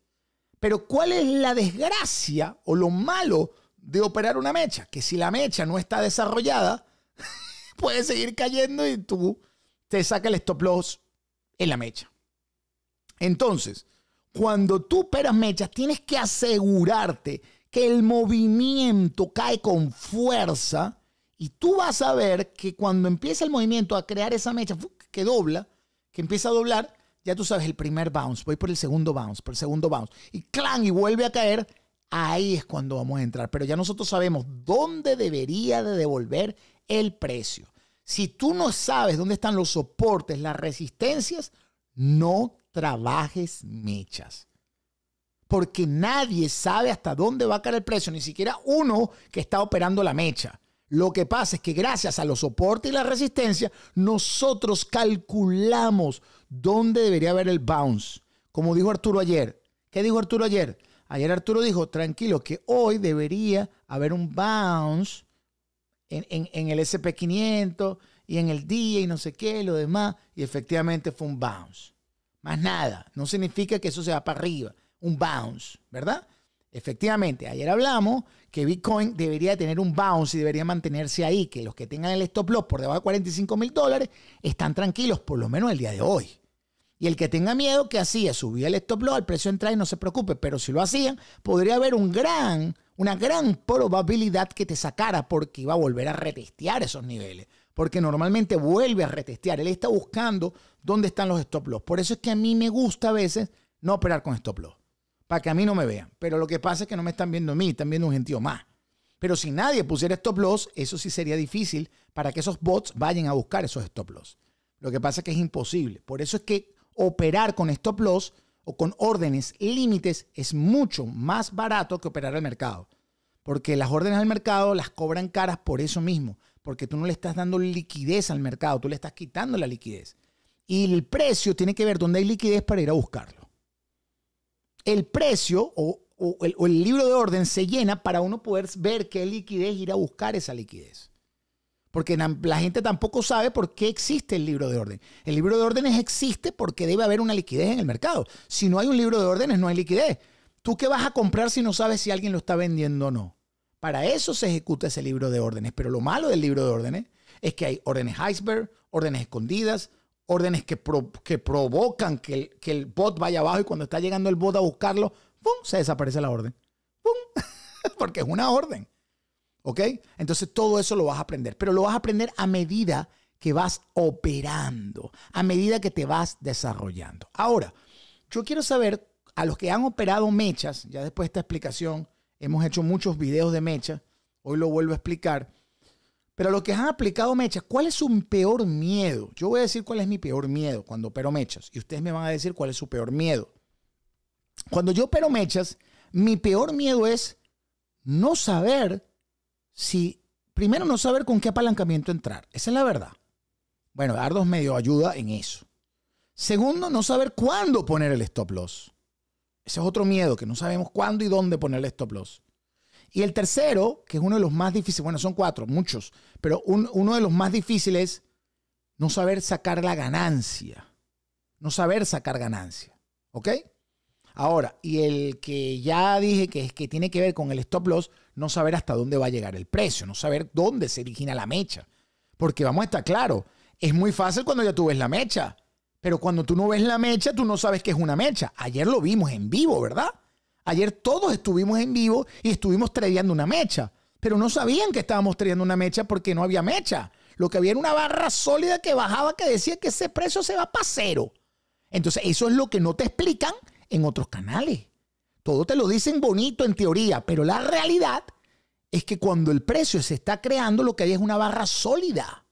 Pero ¿cuál es la desgracia o lo malo? de operar una mecha, que si la mecha no está desarrollada, puede seguir cayendo y tú te saca el stop loss en la mecha. Entonces, cuando tú operas mechas, tienes que asegurarte que el movimiento cae con fuerza y tú vas a ver que cuando empieza el movimiento a crear esa mecha que dobla, que empieza a doblar, ya tú sabes, el primer bounce, voy por el segundo bounce, por el segundo bounce, y clan, y vuelve a caer ahí es cuando vamos a entrar. Pero ya nosotros sabemos dónde debería de devolver el precio. Si tú no sabes dónde están los soportes, las resistencias, no trabajes mechas. Porque nadie sabe hasta dónde va a caer el precio, ni siquiera uno que está operando la mecha. Lo que pasa es que gracias a los soportes y la resistencia, nosotros calculamos dónde debería haber el bounce. Como dijo Arturo ayer. ¿Qué dijo Arturo ayer? Ayer Arturo dijo, tranquilo, que hoy debería haber un bounce en, el SP500 y en el día y no sé qué, lo demás. Y efectivamente fue un bounce. Más nada. No significa que eso se va para arriba. Un bounce, ¿verdad? Efectivamente, ayer hablamos que Bitcoin debería tener un bounce y debería mantenerse ahí, que los que tengan el stop loss por debajo de 45 mil dólares están tranquilos, por lo menos el día de hoy. Y el que tenga miedo, ¿qué hacía? Subía el stop loss al precio entra y no se preocupe. Pero si lo hacía, podría haber un gran, una gran probabilidad que te sacara porque iba a volver a retestear esos niveles. Porque normalmente vuelve a retestear. Él está buscando dónde están los stop loss. Por eso es que a mí me gusta a veces no operar con stop loss. Para que a mí no me vean. Pero lo que pasa es que no me están viendo a mí, están viendo un gentío más. Pero si nadie pusiera stop loss, eso sí sería difícil para que esos bots vayan a buscar esos stop loss. Lo que pasa es que es imposible. Por eso es que operar con stop loss o con órdenes límites es mucho más barato que operar al mercado. Porque las órdenes al mercado las cobran caras por eso mismo, porque tú no le estás dando liquidez al mercado, tú le estás quitando la liquidez. Y el precio tiene que ver dónde hay liquidez para ir a buscarlo. El precio o, el, el libro de orden se llena para uno poder ver qué liquidez ir a buscar esa liquidez porque la gente tampoco sabe por qué existe el libro de orden. El libro de órdenes existe porque debe haber una liquidez en el mercado. Si no hay un libro de órdenes, no hay liquidez. ¿Tú qué vas a comprar si no sabes si alguien lo está vendiendo o no? Para eso se ejecuta ese libro de órdenes. Pero lo malo del libro de órdenes es que hay órdenes iceberg, órdenes escondidas, órdenes que, provocan que el, que el, bot vaya abajo y cuando está llegando el bot a buscarlo, ¡pum! se desaparece la orden. ¡Pum! Porque es una orden. ¿Ok? Entonces todo eso lo vas a aprender, pero lo vas a aprender a medida que vas operando, a medida que te vas desarrollando. Ahora, yo quiero saber a los que han operado mechas, ya después de esta explicación, hemos hecho muchos videos de mechas, hoy lo vuelvo a explicar, pero a los que han aplicado mechas, ¿cuál es su peor miedo? Yo voy a decir cuál es mi peor miedo cuando opero mechas y ustedes me van a decir cuál es su peor miedo. Cuando yo opero mechas, mi peor miedo es no saber si primero no saber con qué apalancamiento entrar. Esa es la verdad. Bueno, Dardos medio ayuda en eso. Segundo, no saber cuándo poner el stop loss. Ese es otro miedo, que no sabemos cuándo y dónde poner el stop loss. Y el tercero, que es uno de los más difíciles, bueno, son cuatro, muchos, pero uno de los más difíciles, es no saber sacar la ganancia. No saber sacar ganancia. ¿Ok? Ahora, y el que ya dije que que tiene que ver con el stop loss, no saber hasta dónde va a llegar el precio, no saber dónde se origina la mecha. Porque vamos a estar claros, es muy fácil cuando ya tú ves la mecha, pero cuando tú no ves la mecha, tú no sabes que es una mecha. Ayer lo vimos en vivo, ¿verdad? Ayer todos estuvimos en vivo y estuvimos tradeando una mecha, pero no sabían que estábamos trayendo una mecha porque no había mecha. Lo que había era una barra sólida que bajaba que decía que ese precio se va para cero. Entonces, eso es lo que no te explican en otros canales. Todo te lo dicen bonito en teoría, pero la realidad es que cuando el precio se está creando, lo que hay es una barra sólida.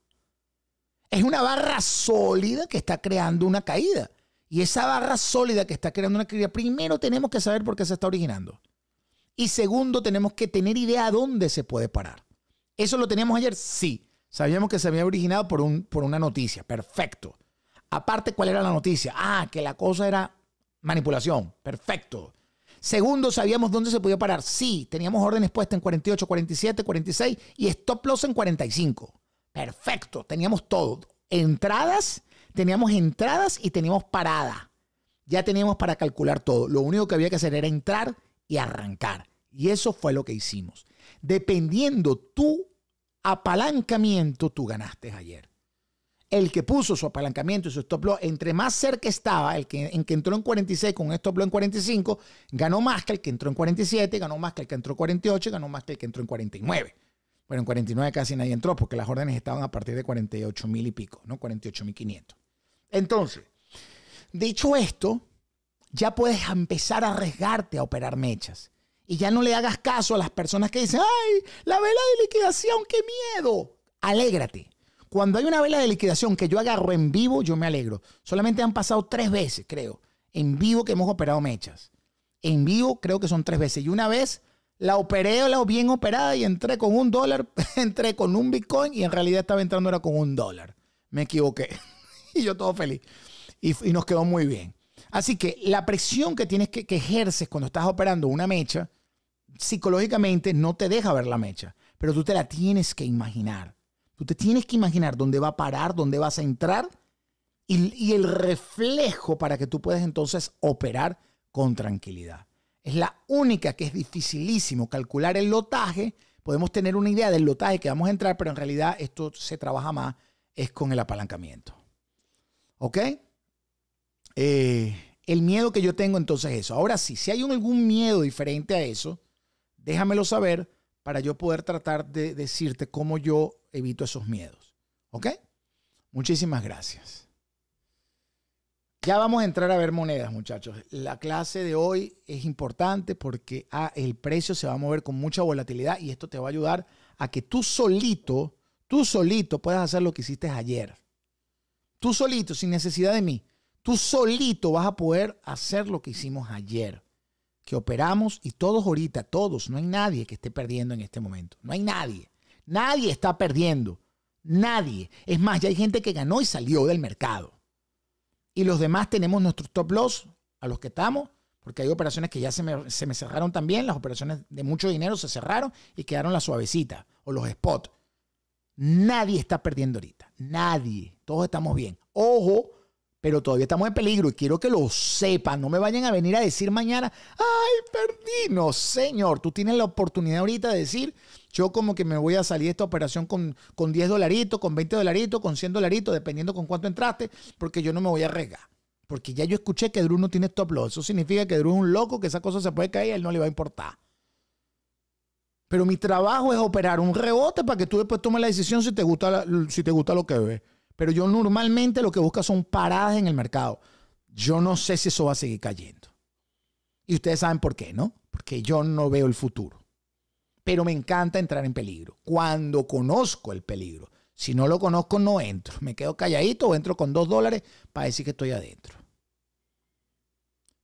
Es una barra sólida que está creando una caída. Y esa barra sólida que está creando una caída, primero tenemos que saber por qué se está originando. Y segundo, tenemos que tener idea de dónde se puede parar. ¿Eso lo teníamos ayer? Sí. Sabíamos que se había originado por, un, por una noticia. Perfecto. Aparte, ¿cuál era la noticia? Ah, que la cosa era manipulación. Perfecto. Segundo, sabíamos dónde se podía parar. Sí, teníamos órdenes puestas en 48, 47, 46 y stop loss en 45. Perfecto, teníamos todo. Entradas, teníamos entradas y teníamos parada. Ya teníamos para calcular todo. Lo único que había que hacer era entrar y arrancar. Y eso fue lo que hicimos. Dependiendo tu apalancamiento, tú ganaste ayer el que puso su apalancamiento y su stop loss, entre más cerca estaba, el que, entró en 46 con un stop loss en 45, ganó más que el que entró en 47, ganó más que el que entró en 48, ganó más que el que entró en 49. Bueno, en 49 casi nadie entró porque las órdenes estaban a partir de 48 mil y pico, ¿no? 48 mil 500. Entonces, dicho esto, ya puedes empezar a arriesgarte a operar mechas. Y ya no le hagas caso a las personas que dicen, ay, la vela de liquidación, qué miedo. Alégrate cuando hay una vela de liquidación que yo agarro en vivo, yo me alegro. Solamente han pasado tres veces, creo, en vivo que hemos operado mechas. En vivo creo que son tres veces. Y una vez la operé la bien operada y entré con un dólar, entré con un Bitcoin y en realidad estaba entrando era con un dólar. Me equivoqué. y yo todo feliz. Y, nos quedó muy bien. Así que la presión que tienes que, que ejerces cuando estás operando una mecha, psicológicamente no te deja ver la mecha, pero tú te la tienes que imaginar. Tú te tienes que imaginar dónde va a parar, dónde vas a entrar y, el reflejo para que tú puedas entonces operar con tranquilidad. Es la única que es dificilísimo calcular el lotaje. Podemos tener una idea del lotaje que vamos a entrar, pero en realidad esto se trabaja más es con el apalancamiento. ¿Ok? Eh, el miedo que yo tengo entonces es eso. Ahora sí, si hay algún miedo diferente a eso, déjamelo saber para yo poder tratar de decirte cómo yo evito esos miedos. ¿Ok? Muchísimas gracias. Ya vamos a entrar a ver monedas, muchachos. La clase de hoy es importante porque ah, el precio se va a mover con mucha volatilidad y esto te va a ayudar a que tú solito, tú solito puedas hacer lo que hiciste ayer. Tú solito, sin necesidad de mí, tú solito vas a poder hacer lo que hicimos ayer, que operamos y todos ahorita, todos, no hay nadie que esté perdiendo en este momento, no hay nadie. Nadie está perdiendo. Nadie. Es más, ya hay gente que ganó y salió del mercado. Y los demás tenemos nuestros top loss a los que estamos, porque hay operaciones que ya se me, cerraron también, las operaciones de mucho dinero se cerraron y quedaron la suavecita. o los spots. Nadie está perdiendo ahorita. Nadie. Todos estamos bien. Ojo pero todavía estamos en peligro y quiero que lo sepan. No me vayan a venir a decir mañana, ay, perdí. No, señor, tú tienes la oportunidad ahorita de decir, yo como que me voy a salir de esta operación con, con 10 dolaritos, con 20 dolaritos, con 100 dolaritos, dependiendo con cuánto entraste, porque yo no me voy a arriesgar, Porque ya yo escuché que Drew no tiene stop loss. Eso significa que Drew es un loco, que esa cosa se puede caer y a él no le va a importar. Pero mi trabajo es operar un rebote para que tú después tomes la decisión si te gusta, si te gusta lo que ves. Pero yo normalmente lo que busco son paradas en el mercado. Yo no sé si eso va a seguir cayendo. Y ustedes saben por qué, ¿no? Porque yo no veo el futuro. Pero me encanta entrar en peligro. Cuando conozco el peligro. Si no lo conozco, no entro. Me quedo calladito o entro con dos dólares para decir que estoy adentro.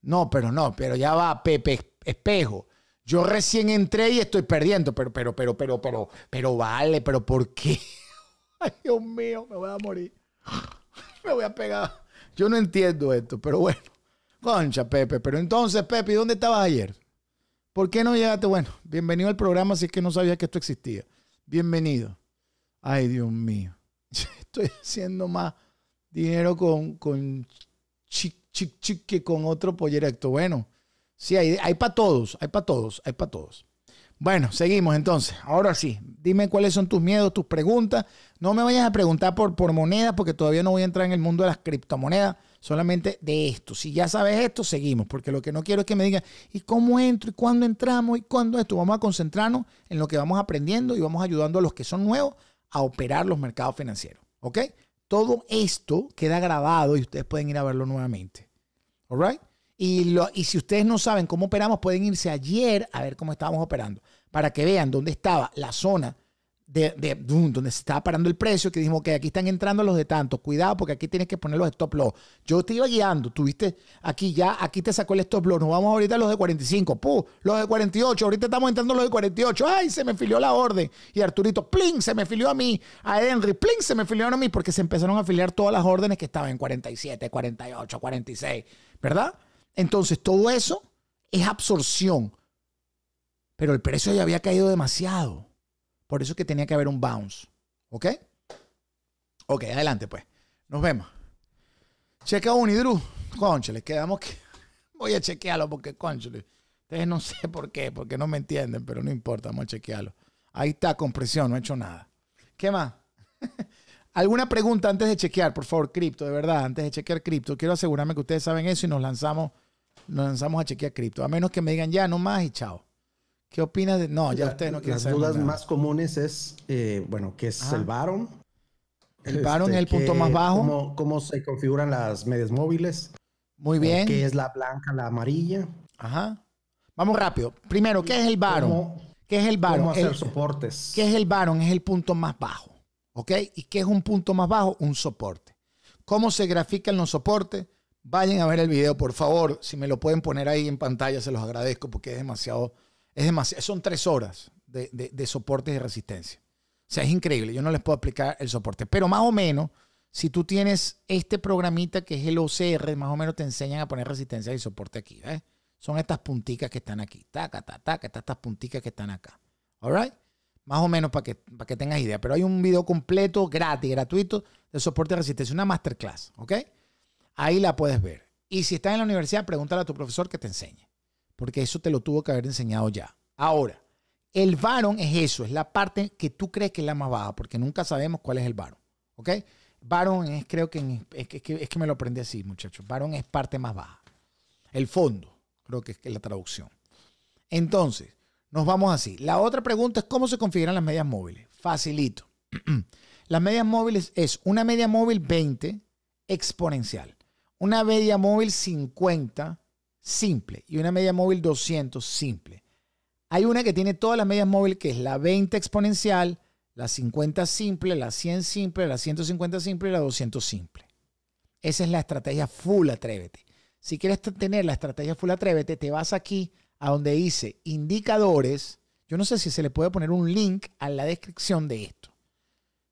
No, pero no, pero ya va Pepe Espejo. Yo recién entré y estoy perdiendo, pero, pero, pero, pero, pero, pero vale, pero ¿por qué? Ay, Dios mío, me voy a morir. Me voy a pegar. Yo no entiendo esto, pero bueno. Concha, Pepe. Pero entonces, Pepe, ¿dónde estabas ayer? ¿Por qué no llegaste? Bueno, bienvenido al programa si es que no sabías que esto existía. Bienvenido. Ay, Dios mío. Estoy haciendo más dinero con, con chic, chic, chic que con otro pollerecto. Bueno, sí, hay, hay para todos, hay para todos, hay para todos. Bueno, seguimos entonces. Ahora sí, dime cuáles son tus miedos, tus preguntas. No me vayas a preguntar por, por monedas porque todavía no voy a entrar en el mundo de las criptomonedas, solamente de esto. Si ya sabes esto, seguimos, porque lo que no quiero es que me digan, ¿y cómo entro? ¿Y cuándo entramos? ¿Y cuándo esto? Vamos a concentrarnos en lo que vamos aprendiendo y vamos ayudando a los que son nuevos a operar los mercados financieros. ¿Ok? Todo esto queda grabado y ustedes pueden ir a verlo nuevamente. ¿All right? Y, y si ustedes no saben cómo operamos, pueden irse ayer a ver cómo estábamos operando para que vean dónde estaba la zona donde se estaba parando el precio, que dijimos, que aquí están entrando los de tantos cuidado porque aquí tienes que poner los stop loss. Yo te iba guiando, tuviste aquí ya, aquí te sacó el stop loss, nos vamos ahorita a los de 45, ¡Pu! los de 48, ahorita estamos entrando los de 48, ¡ay! Se me filió la orden. Y Arturito, ¡pling! Se me filió a mí, a Henry, ¡pling! Se me filió a mí porque se empezaron a filiar todas las órdenes que estaban en 47, 48, 46, ¿verdad? Entonces todo eso es absorción, pero el precio ya había caído demasiado. Por eso es que tenía que haber un bounce. ¿Ok? Ok, adelante pues. Nos vemos. Checa Unidru. Conchale, quedamos que. Voy a chequearlo porque, conchale. Ustedes no sé por qué, porque no me entienden, pero no importa, vamos a chequearlo. Ahí está, compresión, no he hecho nada. ¿Qué más? ¿Alguna pregunta antes de chequear, por favor, cripto? De verdad, antes de chequear cripto, quiero asegurarme que ustedes saben eso y nos lanzamos, nos lanzamos a chequear cripto. A menos que me digan ya, no más y chao. ¿Qué opina? de.? No, ya usted no quiere Las dudas más comunes es, eh, bueno, ¿qué es el ah. varón? El varón es este, el punto más bajo. Cómo, se configuran las medias móviles? Muy eh, bien. ¿Qué es la blanca, la amarilla? Ajá. Vamos rápido. Primero, ¿qué es el varón? ¿Qué es el varón? ¿Cómo hacer soportes? ¿Qué es el varón? Es el punto más bajo. ¿Ok? ¿Y qué es un punto más bajo? Un soporte. ¿Cómo se grafican los soportes? Vayan a ver el video, por favor. Si me lo pueden poner ahí en pantalla, se los agradezco porque es demasiado es son tres horas de, soporte de de resistencia. O sea, es increíble. Yo no les puedo aplicar el soporte. Pero más o menos, si tú tienes este programita que es el OCR, más o menos te enseñan a poner resistencia y soporte aquí. ¿ves? Son estas punticas que están aquí. Taca, taca, taca, estas punticas que están acá. ¿All Más o menos para que, para que tengas idea. Pero hay un video completo, gratis, gratuito, de soporte y resistencia. Una masterclass. ¿Ok? Ahí la puedes ver. Y si estás en la universidad, pregúntale a tu profesor que te enseñe porque eso te lo tuvo que haber enseñado ya. Ahora, el varón es eso, es la parte que tú crees que es la más baja, porque nunca sabemos cuál es el varón, ¿ok? Varón es, creo que es, que, me lo aprendí así, muchachos. Varón es parte más baja. El fondo, creo que es la traducción. Entonces, nos vamos así. La otra pregunta es cómo se configuran las medias móviles. Facilito. Las medias móviles es una media móvil 20 exponencial, una media móvil 50 simple y una media móvil 200 simple. Hay una que tiene todas las medias móviles, que es la 20 exponencial, la 50 simple, la 100 simple, la 150 simple y la 200 simple. Esa es la estrategia full atrévete. Si quieres tener la estrategia full atrévete, te vas aquí a donde dice indicadores. Yo no sé si se le puede poner un link a la descripción de esto.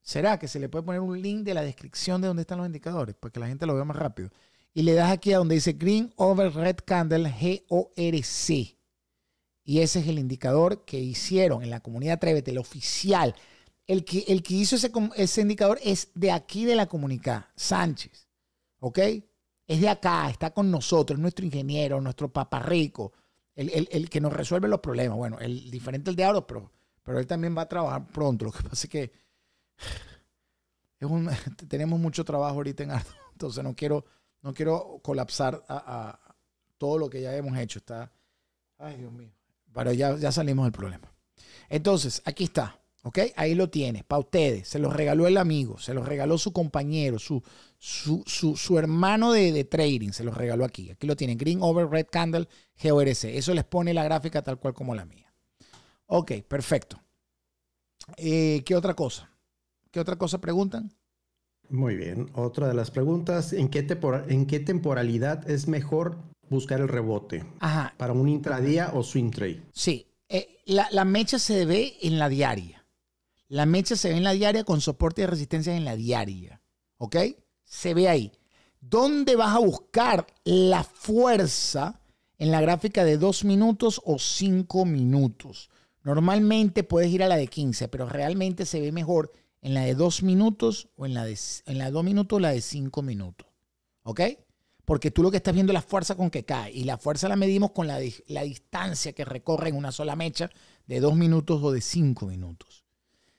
¿Será que se le puede poner un link de la descripción de dónde están los indicadores? porque pues la gente lo vea más rápido y le das aquí a donde dice Green Over Red Candle, G-O-R-C. Y ese es el indicador que hicieron en la comunidad Atrévete, el oficial. El que, el que hizo ese, ese indicador es de aquí de la comunidad, Sánchez. ¿Ok? Es de acá, está con nosotros, nuestro ingeniero, nuestro Papá el, el, que nos resuelve los problemas. Bueno, el diferente el de ahora, pero, pero él también va a trabajar pronto. Lo que pasa es que tenemos mucho trabajo ahorita en Ardo, entonces no quiero no quiero colapsar a, todo lo que ya hemos hecho. Está. Ay, Dios mío. Pero ya, salimos del problema. Entonces, aquí está. ¿Ok? Ahí lo tienes, para ustedes. Se los regaló el amigo, se los regaló su compañero, su, su, hermano de, trading, se los regaló aquí. Aquí lo tienen, Green Over Red Candle GORC. Eso les pone la gráfica tal cual como la mía. Ok, perfecto. Eh, ¿Qué otra cosa? ¿Qué otra cosa preguntan? Muy bien. Otra de las preguntas, ¿en qué, temporalidad es mejor buscar el rebote? Ajá. ¿Para un intradía o swing trade? Sí. Eh, la, mecha se ve en la diaria. La mecha se ve en la diaria con soporte y resistencia en la diaria. ¿Ok? Se ve ahí. ¿Dónde vas a buscar la fuerza en la gráfica de 2 minutos o 5 minutos? Normalmente puedes ir a la de 15, pero realmente se ve mejor en la de dos minutos o en la de, en la dos minutos la de cinco minutos. ¿Ok? Porque tú lo que estás viendo es la fuerza con que cae y la fuerza la medimos con la, distancia que recorre en una sola mecha de dos minutos o de cinco minutos.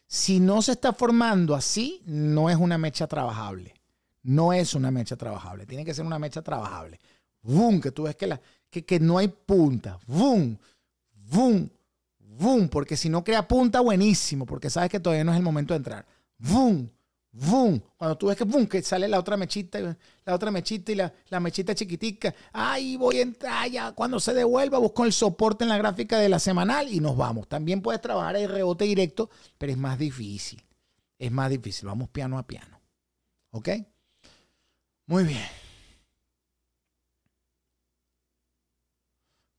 Si no se está formando así, no es una mecha trabajable. No es una mecha trabajable. Tiene que ser una mecha trabajable. ¡Bum! Que tú ves que, la, que, que no hay punta. ¡Bum! ¡Bum! boom, porque si no crea punta, buenísimo, porque sabes que todavía no es el momento de entrar. Boom, boom. Cuando tú ves que boom, que sale la otra mechita, la otra mechita y la, mechita chiquitica. Ahí voy a entrar ya. Cuando se devuelva, busco el soporte en la gráfica de la semanal y nos vamos. También puedes trabajar el rebote directo, pero es más difícil. Es más difícil. Vamos piano a piano. ¿Ok? Muy bien.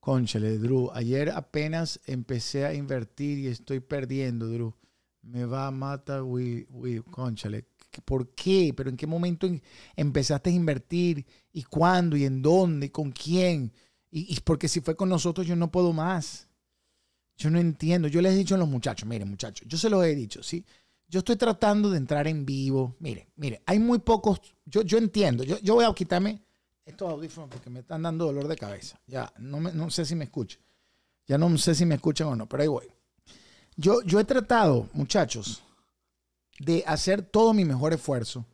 Conchale, Drew, ayer apenas empecé a invertir y estoy perdiendo, Drew. Me va a matar, we we, conchale. ¿Por qué? ¿Pero en qué momento empezaste a invertir? ¿Y cuándo? ¿Y en dónde? con quién? Y, porque si fue con nosotros yo no puedo más. Yo no entiendo. Yo les he dicho a los muchachos, miren muchachos, yo se los he dicho, ¿sí? Yo estoy tratando de entrar en vivo. Mire, mire, hay muy pocos, yo, entiendo, yo voy a quitarme estos audífonos porque me están dando dolor de cabeza. Ya, no, no sé si me escuchan. Ya no sé si me escuchan o no, pero ahí voy. Yo, yo he tratado, muchachos, de hacer todo mi mejor esfuerzo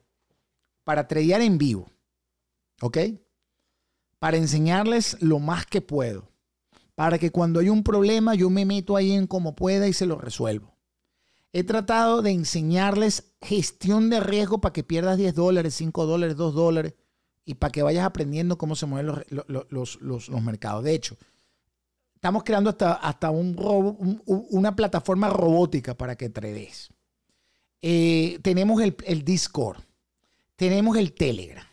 para tradear en vivo. ¿Ok? Para enseñarles lo más que puedo. Para que cuando hay un problema yo me meto ahí en como pueda y se lo resuelvo. He tratado de enseñarles gestión de riesgo para que pierdas 10 dólares, 5 dólares, 2 dólares y para que vayas aprendiendo cómo se mueven los, mercados. De hecho, estamos creando hasta, hasta un, una plataforma robótica para que trades. Eh, tenemos el, el, Discord, tenemos el Telegram.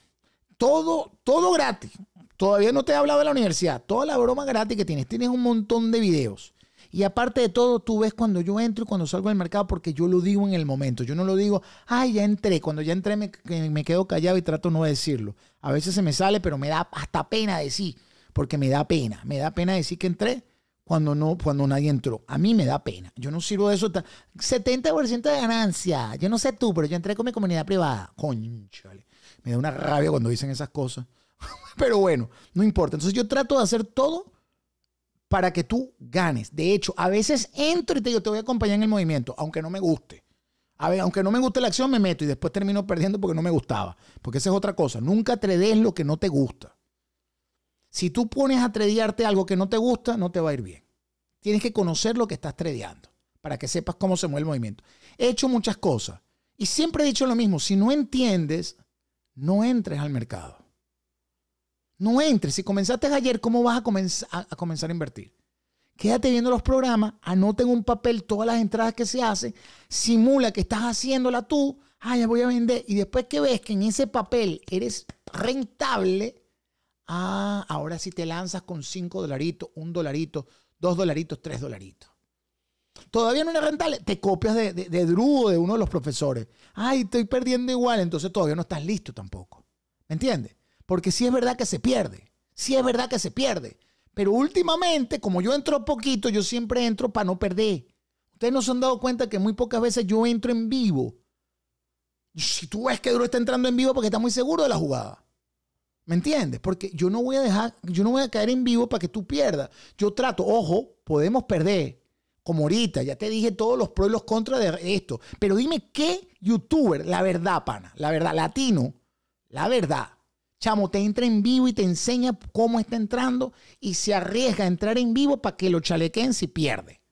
Todo, todo gratis. Todavía no te he hablado de la universidad. Toda la broma gratis que tienes. Tienes un montón de videos. Y aparte de todo, tú ves cuando yo entro y cuando salgo del mercado, porque yo lo digo en el momento. Yo no lo digo, ay, ya entré. Cuando ya entré me, quedo callado y trato no decirlo. A veces se me sale, pero me da hasta pena decir, porque me da pena. Me da pena decir que entré cuando, no, cuando nadie entró. A mí me da pena. Yo no sirvo de eso. 70% de ganancia. Yo no sé tú, pero yo entré con mi comunidad privada. Conchale. Me da una rabia cuando dicen esas cosas. pero bueno, no importa. Entonces yo trato de hacer todo para que tú ganes. De hecho, a veces entro y te digo, te voy a acompañar en el movimiento, aunque no me guste. A ver, aunque no me guste la acción, me meto y después termino perdiendo porque no me gustaba. Porque esa es otra cosa. Nunca te lo que no te gusta. Si tú pones a trediarte algo que no te gusta, no te va a ir bien. Tienes que conocer lo que estás tredeando para que sepas cómo se mueve el movimiento. He hecho muchas cosas y siempre he dicho lo mismo. Si no entiendes, no entres al mercado. No entres. Si comenzaste ayer, ¿cómo vas a, comenzar a comenzar a invertir? Quédate viendo los programas, anota en un papel todas las entradas que se hacen, simula que estás haciéndola tú, ah, ya voy a vender, y después que ves que en ese papel eres rentable, ah, ahora sí te lanzas con 5 dolaritos, 1 dolarito, 2 dolaritos, 3 dolaritos. Todavía no eres rentable, te copias de, de, de Drew de uno de los profesores. Ay, estoy perdiendo igual, entonces todavía no estás listo tampoco. ¿Me entiendes? porque sí es verdad que se pierde, sí es verdad que se pierde. Pero últimamente, como yo entro poquito, yo siempre entro para no perder. Ustedes no se han dado cuenta que muy pocas veces yo entro en vivo. Si tú ves que Duro está entrando en vivo porque está muy seguro de la jugada. ¿Me entiendes? Porque yo no voy a dejar, yo no voy a caer en vivo para que tú pierdas. Yo trato, ojo, podemos perder, como ahorita, ya te dije todos los pros y los contras de esto. Pero dime qué youtuber, la verdad, pana, la verdad, latino, la verdad, chamo, te entra en vivo y te enseña cómo está entrando y se arriesga a entrar en vivo para que lo chalequen si pierde.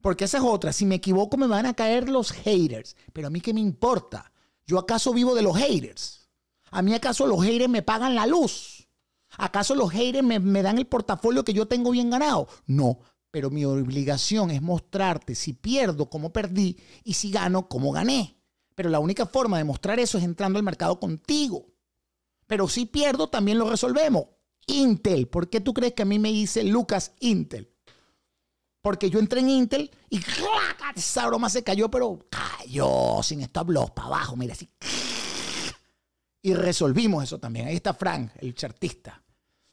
Porque esa es otra. Si me equivoco, me van a caer los haters. Pero a mí qué me importa. ¿Yo acaso vivo de los haters? ¿A mí acaso los haters me pagan la luz? ¿Acaso los haters me, me dan el portafolio que yo tengo bien ganado? No. Pero mi obligación es mostrarte si pierdo, cómo perdí y si gano, cómo gané. Pero la única forma de mostrar eso es entrando al mercado contigo. Pero si pierdo, también lo resolvemos. Intel, ¿por qué tú crees que a mí me dice Lucas Intel? Porque yo entré en Intel y esa broma se cayó, pero cayó sin establos, para abajo, mira así. Y resolvimos eso también. Ahí está Frank, el chartista.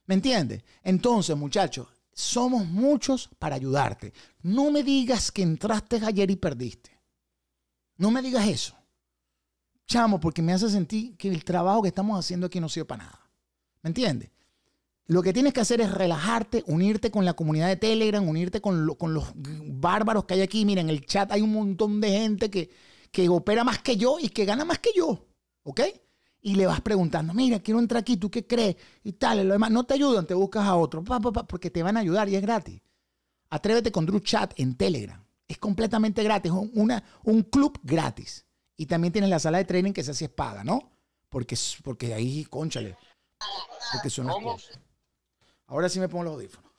¿Me entiendes? Entonces, muchachos, somos muchos para ayudarte. No me digas que entraste ayer y perdiste. No me digas eso chamo, porque me hace sentir que el trabajo que estamos haciendo aquí no sirve para nada. ¿Me entiendes? Lo que tienes que hacer es relajarte, unirte con la comunidad de Telegram, unirte con, los bárbaros que hay aquí. Mira, en el chat hay un montón de gente que, opera más que yo y que gana más que yo. ¿Ok? Y le vas preguntando, mira, quiero entrar aquí, ¿tú qué crees? Y tal, y lo demás. No te ayudan, te buscas a otro. Pa, porque te van a ayudar y es gratis. Atrévete con Drew Chat en Telegram. Es completamente gratis, Es un club gratis. Y también tienes la sala de training que se hace espada, ¿no? Porque, porque ahí, conchale. Porque son las Ahora sí me pongo los audífonos.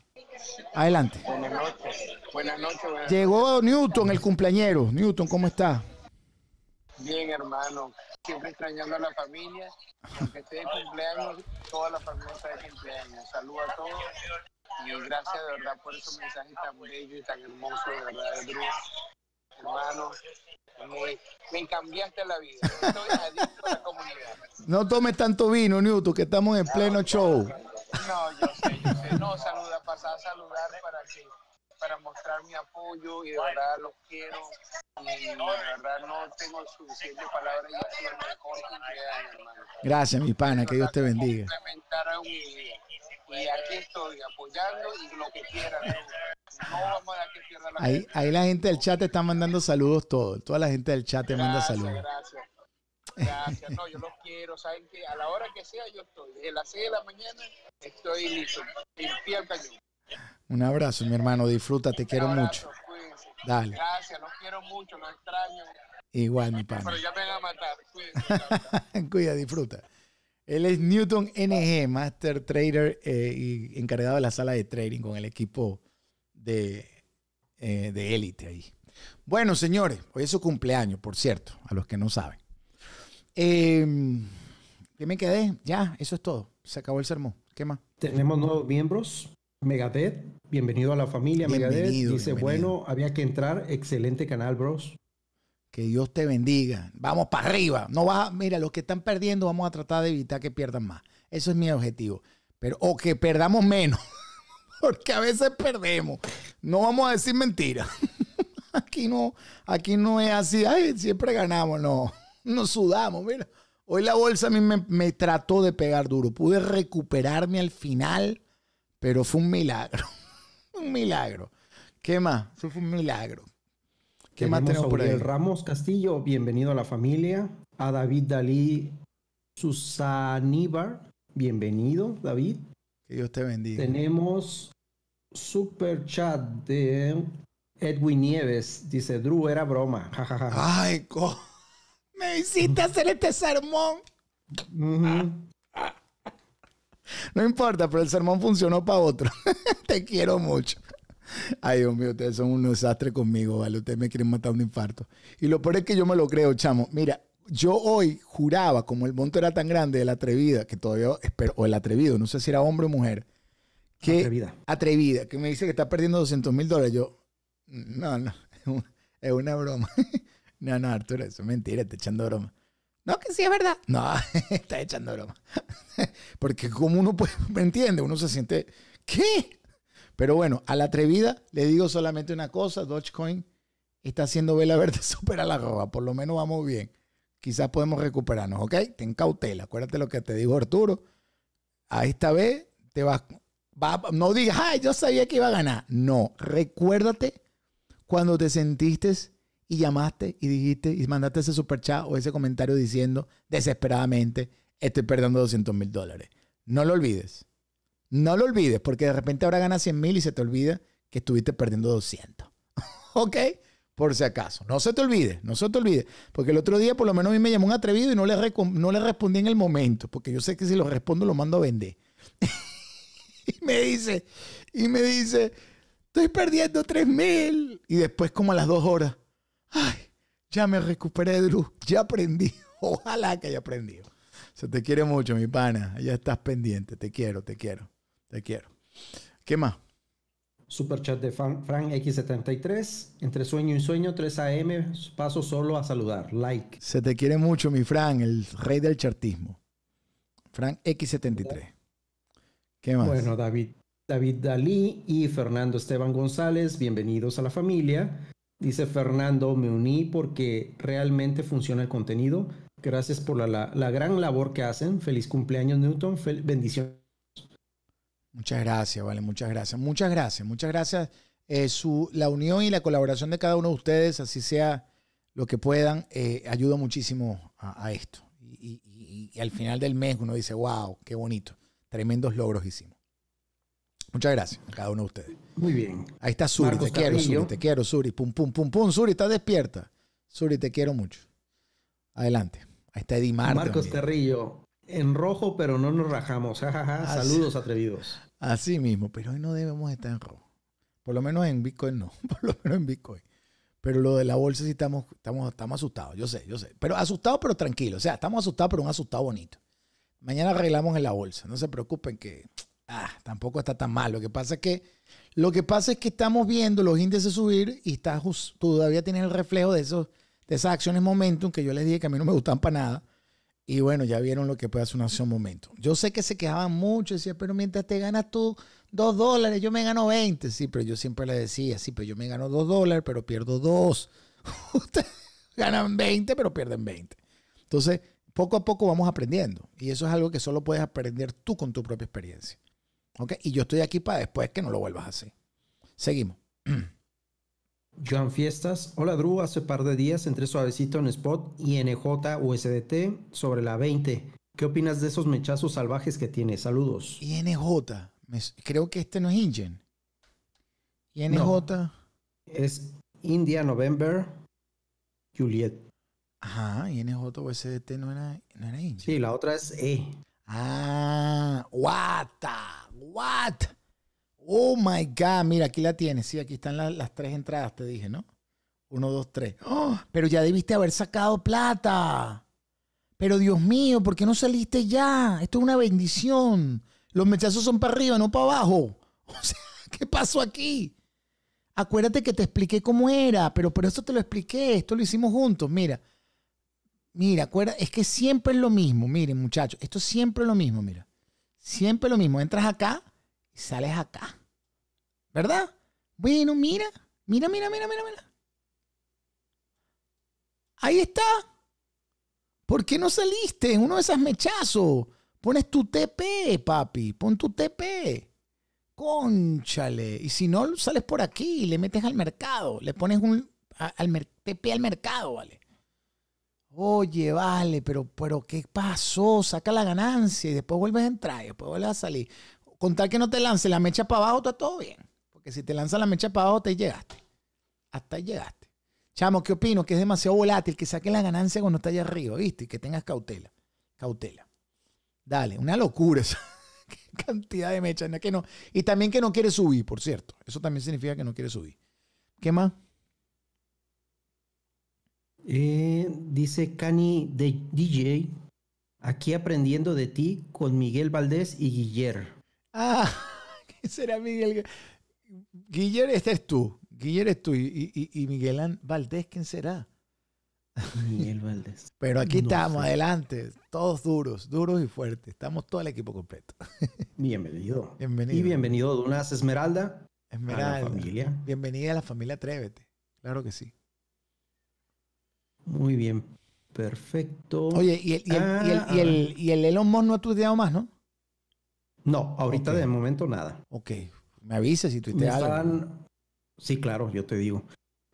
Adelante. Buenas noches. Buenas noches. Llegó Newton, el cumpleañero. Newton, ¿cómo está? Bien, hermano. Siempre extrañando a la familia. Aunque esté de cumpleaños, toda la familia está de cumpleaños. Saludos a todos. Y gracias de verdad por esos mensajes tan bellos y tan hermosos, de verdad, de hermano, me, cambiaste la vida. Estoy adicto a la comunidad. No tomes tanto vino, Newton, que estamos en pleno show. No, yo sé, yo sé. No, saluda, pasa a saludar para que para mostrar mi apoyo y de verdad los quiero y de verdad no tengo suficiente palabras y así el mejor hermano. Gracias, mi pana, que Dios te bendiga. Y aquí estoy apoyando y lo que quieran. No vamos a que pierda la ahí, ahí la gente del chat te está mandando saludos todos Toda la gente del chat te manda saludos. Gracias. Gracias, no, yo los quiero, saben que a la hora que sea yo estoy, desde las 6 de la mañana estoy listo, el cañón. Un abrazo, mi hermano. Disfruta, te quiero mucho. Dale. Gracias, los quiero mucho, los extraño. Igual, mi padre. Pero ya me van a matar. Cuida, disfruta. Él es Newton NG, Master Trader eh, y encargado de la sala de trading con el equipo de eh, de élite ahí. Bueno, señores, hoy es su cumpleaños, por cierto, a los que no saben. Em, ¿Qué me quedé? Ya, eso es todo. Se acabó el sermón. ¿Qué más? Tenemos nuevos miembros. Megadeth, bienvenido a la familia Megadeth. Dice, bueno, había que entrar, excelente canal, bros. Que Dios te bendiga. Vamos para arriba. No vas mira, los que están perdiendo, vamos a tratar de evitar que pierdan más. Eso es mi objetivo. Pero, o que perdamos menos. Porque a veces perdemos. No vamos a decir mentiras. Aquí no, aquí no es así. Ay, siempre ganamos. No, nos sudamos. Mira, hoy la bolsa a mí me trató de pegar duro. Pude recuperarme al final pero fue un milagro. un milagro. ¿Qué más? fue un milagro. ¿Qué más tenemos Ramos Castillo, bienvenido a la familia. A David Dalí Susaníbar, bienvenido, David. Que Dios te bendiga. Tenemos super chat de Edwin Nieves. Dice, Drew, era broma. Ay, co me hiciste hacer este sermón. No importa, pero el sermón funcionó para otro. Te quiero mucho. Ay, Dios mío, ustedes son un desastre conmigo, ¿vale? Ustedes me quieren matar un infarto. Y lo peor es que yo me lo creo, chamo. Mira, yo hoy juraba, como el monto era tan grande, de la atrevida, que todavía espero, o el atrevido, no sé si era hombre o mujer. Que, atrevida. que me dice que está perdiendo 200 mil dólares. Yo, no, no, es una broma. no, no, Arturo, eso es mentira, te echando broma. No, que sí es verdad. No, está echando broma. Porque como uno puede, me entiende, uno se siente, ¿qué? Pero bueno, a la atrevida le digo solamente una cosa, Dogecoin está haciendo vela verde supera la roba, por lo menos vamos bien. Quizás podemos recuperarnos, ¿ok? Ten cautela, acuérdate lo que te dijo Arturo. A esta vez te vas, no digas, ay, yo sabía que iba a ganar. No, recuérdate cuando te sentiste y llamaste y dijiste y mandaste ese super chat o ese comentario diciendo desesperadamente, estoy perdiendo 200 mil dólares. No lo olvides. No lo olvides, porque de repente ahora ganas 100 mil y se te olvida que estuviste perdiendo 200. ¿Ok? Por si acaso. No se te olvide, no se te olvide. Porque el otro día por lo menos a mí me llamó un atrevido y no le, no le respondí en el momento, porque yo sé que si lo respondo lo mando a vender. y me dice, y me dice, estoy perdiendo 3 mil. Y después como a las dos horas ay, ya me recuperé, luz. ya aprendí, ojalá que haya aprendido. Se te quiere mucho, mi pana, ya estás pendiente, te quiero, te quiero, te quiero. ¿Qué más? chat de Frank X73. Entre sueño y sueño, 3 AM, paso solo a saludar. Like. Se te quiere mucho, mi Frank, el rey del chartismo. Frank X73. ¿Qué más? Bueno, David, David Dalí y Fernando Esteban González, bienvenidos a la familia. Dice Fernando, me uní porque realmente funciona el contenido. Gracias por la, gran labor que hacen. Feliz cumpleaños, Newton. bendiciones. Muchas gracias, vale, muchas gracias. Muchas gracias, muchas gracias. Eh, la unión y la colaboración de cada uno de ustedes, así sea lo que puedan, eh, ayuda muchísimo a, esto. Y, y al final del mes uno dice, wow, qué bonito. Tremendos logros hicimos. Muchas gracias a cada uno de ustedes. Muy bien. Ahí está Suri, te quiero, Suri, te quiero, Suri. Pum, pum, pum, pum. Suri, estás despierta. Suri, te quiero mucho. Adelante. Ahí está Edimar. Marcos Terrillo. en rojo, pero no nos rajamos. Saludos atrevidos. Así mismo, pero hoy no debemos estar en rojo. Por lo menos en Bitcoin no, por lo menos en Bitcoin. Pero lo de la bolsa sí estamos, estamos asustados, yo sé, yo sé. Pero asustados, pero tranquilos. O sea, estamos asustados, pero un asustado bonito. Mañana arreglamos en la bolsa. No se preocupen que ah, tampoco está tan mal. Lo que pasa es que, lo que pasa es que estamos viendo los índices subir y todavía tienes el reflejo de, esos, de esas acciones momentum que yo les dije que a mí no me gustan para nada. Y bueno, ya vieron lo que puede hacer una acción momentum. Yo sé que se quejaban mucho, decía, pero mientras te ganas tú dos dólares, yo me gano 20. Sí, pero yo siempre les decía, sí, pero yo me gano dos dólares, pero pierdo dos Ustedes ganan 20, pero pierden 20. Entonces, poco a poco vamos aprendiendo. Y eso es algo que solo puedes aprender tú con tu propia experiencia. ¿Ok? Y yo estoy aquí para después que no lo vuelvas a hacer. Seguimos. Joan Fiestas, hola Drew, hace par de días entré suavecito en Spot y NJ USDT sobre la 20. ¿Qué opinas de esos mechazos salvajes que tiene? Saludos. INJ, creo que este no es Ingen. INJ. es India November Juliet. Ajá, INJ USDT no era, no era Ingen. Sí, la otra es E. Ah, what ¿What? Oh my God, mira, aquí la tienes. Sí, aquí están las tres entradas, te dije, ¿no? Uno, dos, tres. ¡Oh! Pero ya debiste haber sacado plata. Pero Dios mío, ¿por qué no saliste ya? Esto es una bendición. Los mechazos son para arriba, no para abajo. O sea, ¿qué pasó aquí? Acuérdate que te expliqué cómo era, pero por eso te lo expliqué. Esto lo hicimos juntos. Mira, mira, acuérdate, es que siempre es lo mismo. Miren, muchachos, esto siempre es lo mismo, mira. Siempre lo mismo, entras acá y sales acá. ¿Verdad? Bueno, mira, mira, mira, mira, mira, mira. Ahí está. ¿Por qué no saliste? Uno de esas mechazos. Pones tu TP, papi. Pon tu TP. Conchale. Y si no, sales por aquí, le metes al mercado. Le pones un TP al mercado, ¿vale? Oye, vale, pero, pero ¿qué pasó? Saca la ganancia y después vuelves a entrar y después vuelves a salir. tal que no te lance la mecha para abajo, está todo bien. Porque si te lanza la mecha para abajo, te llegaste. Hasta ahí llegaste. Chamo, ¿qué opino? Que es demasiado volátil, que saque la ganancia cuando está allá arriba, ¿viste? Y que tengas cautela. Cautela. Dale, una locura esa cantidad de mechas. Que no. Y también que no quiere subir, por cierto. Eso también significa que no quiere subir. ¿Qué más? Eh, dice Cani de DJ, aquí aprendiendo de ti con Miguel Valdés y Guiller. Ah, quién será Miguel? Guiller, este es tú. Guiller es tú. Y, Miguel Valdés, ¿quién será? Miguel Valdés. Pero aquí estamos, adelante, todos duros, duros y fuertes. Estamos todo el equipo completo. Bienvenido. bienvenido. Y bienvenido, Dunas Esmeralda. Esmeralda. Bienvenida a la familia Atrévete. Claro que sí. Muy bien, perfecto. Oye, ¿y el, y ah, ah. Elon Musk no ha tuiteado más, no? No, ahorita de momento nada. Ok, me avisas si tuiteas Sí, claro, yo te digo.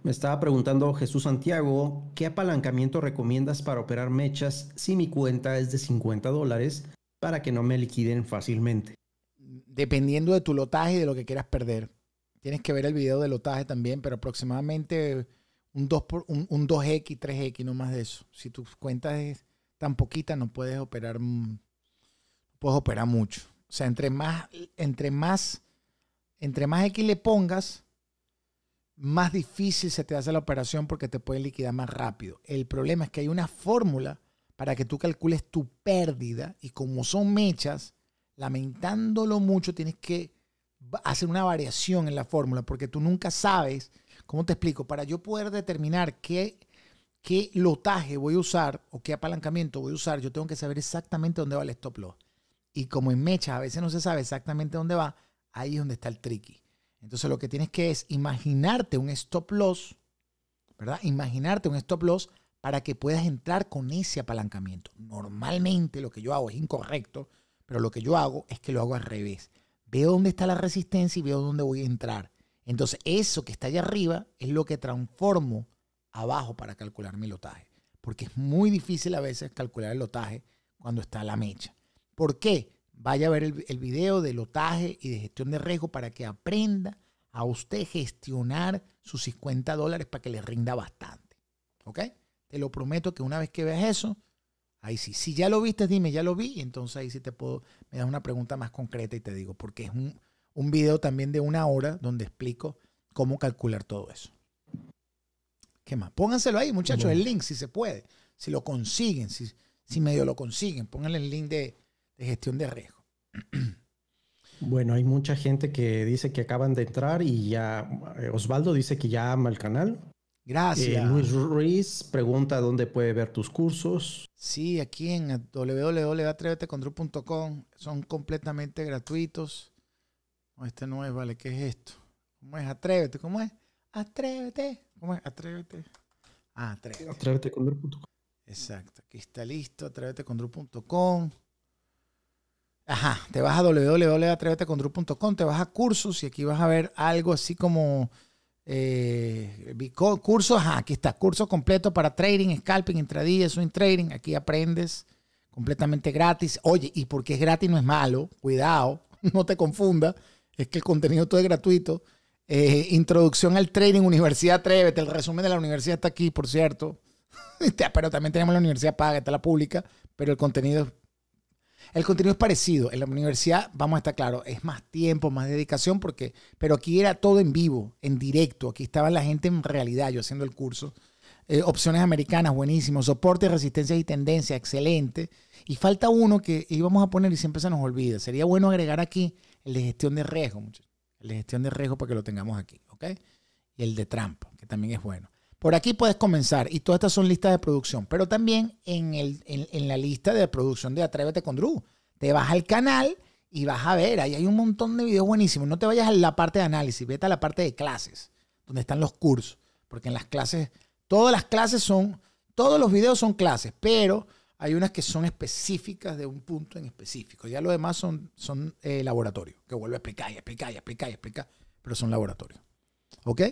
Me estaba preguntando Jesús Santiago, ¿qué apalancamiento recomiendas para operar mechas si mi cuenta es de 50 dólares para que no me liquiden fácilmente? Dependiendo de tu lotaje y de lo que quieras perder. Tienes que ver el video de lotaje también, pero aproximadamente un, 2 por, un, 2X, 3X, no más de eso. Si tus cuentas es tan poquita, no puedes operar, mm, puedes operar mucho. O sea, entre más, entre más, entre más X le pongas, más difícil se te hace la operación porque te pueden liquidar más rápido. El problema es que hay una fórmula para que tú calcules tu pérdida y como son mechas, lamentándolo mucho, tienes que hacer una variación en la fórmula porque tú nunca sabes ¿Cómo te explico? Para yo poder determinar qué, qué lotaje voy a usar o qué apalancamiento voy a usar, yo tengo que saber exactamente dónde va el stop loss. Y como en mechas a veces no se sabe exactamente dónde va, ahí es donde está el tricky. Entonces lo que tienes que es imaginarte un stop loss, ¿verdad? Imaginarte un stop loss para que puedas entrar con ese apalancamiento. Normalmente lo que yo hago es incorrecto, pero lo que yo hago es que lo hago al revés. Veo dónde está la resistencia y veo dónde voy a entrar. Entonces, eso que está allá arriba es lo que transformo abajo para calcular mi lotaje. Porque es muy difícil a veces calcular el lotaje cuando está la mecha. ¿Por qué? Vaya a ver el, video de lotaje y de gestión de riesgo para que aprenda a usted gestionar sus 50 dólares para que le rinda bastante. ¿Ok? Te lo prometo que una vez que veas eso, ahí sí. Si ya lo viste, dime, ya lo vi, y entonces ahí sí te puedo, me das una pregunta más concreta y te digo, porque es un, un video también de una hora donde explico cómo calcular todo eso. ¿Qué más? Pónganselo ahí, muchachos, el link si se puede, si lo consiguen, si, medio lo consiguen, pónganle el link de, gestión de riesgo. Bueno, hay mucha gente que dice que acaban de entrar y ya eh, Osvaldo dice que ya ama el canal. Gracias. Eh, Luis Ruiz pregunta dónde puede ver tus cursos. Sí, aquí en www.atrevetecondru.com son completamente gratuitos este no es, vale, ¿qué es esto? ¿Cómo es? Atrévete, ¿cómo es? Atrévete. ¿Cómo es? Atrévete. Ah, atrévete. Exacto, aquí está listo, atrévete con Ajá, te vas a www.atrevetecondru.com. te vas a cursos y aquí vas a ver algo así como eh, cursos. Ajá, aquí está, curso completo para trading, scalping, intradía, swing trading. Aquí aprendes completamente gratis. Oye, y porque es gratis no es malo, cuidado, no te confunda es que el contenido todo es gratuito. Eh, introducción al trading, Universidad Atrévete, el resumen de la universidad está aquí, por cierto. Este, pero también tenemos la universidad paga, está la pública, pero el contenido, el contenido es parecido. En la universidad, vamos a estar claro es más tiempo, más dedicación, porque, pero aquí era todo en vivo, en directo. Aquí estaba la gente en realidad, yo haciendo el curso. Eh, opciones americanas, buenísimo. Soporte, resistencia y tendencia, excelente. Y falta uno que íbamos a poner y siempre se nos olvida. Sería bueno agregar aquí el de gestión de riesgo, muchachos. El de gestión de riesgo para que lo tengamos aquí, ¿ok? Y el de trampa, que también es bueno. Por aquí puedes comenzar y todas estas son listas de producción, pero también en, en la lista de producción de Atrévete con Drew. Te vas al canal y vas a ver, ahí hay un montón de videos buenísimos. No te vayas a la parte de análisis, vete a la parte de clases, donde están los cursos, porque en las clases, todas las clases son, todos los videos son clases, pero hay unas que son específicas de un punto en específico. Ya lo demás son, son eh, laboratorios, que vuelvo a explicar y explicar y explicar y explicar, pero son laboratorios. ¿Ok?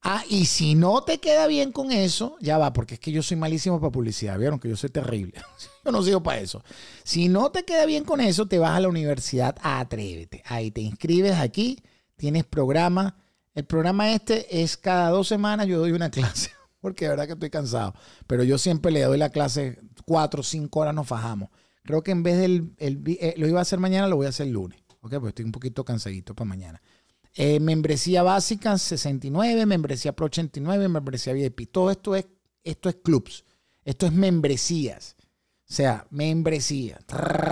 Ah, y si no te queda bien con eso, ya va, porque es que yo soy malísimo para publicidad, vieron que yo soy terrible. yo no sigo para eso. Si no te queda bien con eso, te vas a la universidad Atrévete. Ahí te inscribes aquí, tienes programa. El programa este es cada dos semanas yo doy una clase porque de verdad que estoy cansado. Pero yo siempre le doy la clase cuatro, o cinco horas, nos fajamos. Creo que en vez del. Eh, lo iba a hacer mañana, lo voy a hacer el lunes. Ok, pues estoy un poquito cansadito para mañana. Eh, membresía básica 69, membresía pro 89, membresía VIP. Todo esto es, esto es clubs. Esto es membresías. O sea, membresía.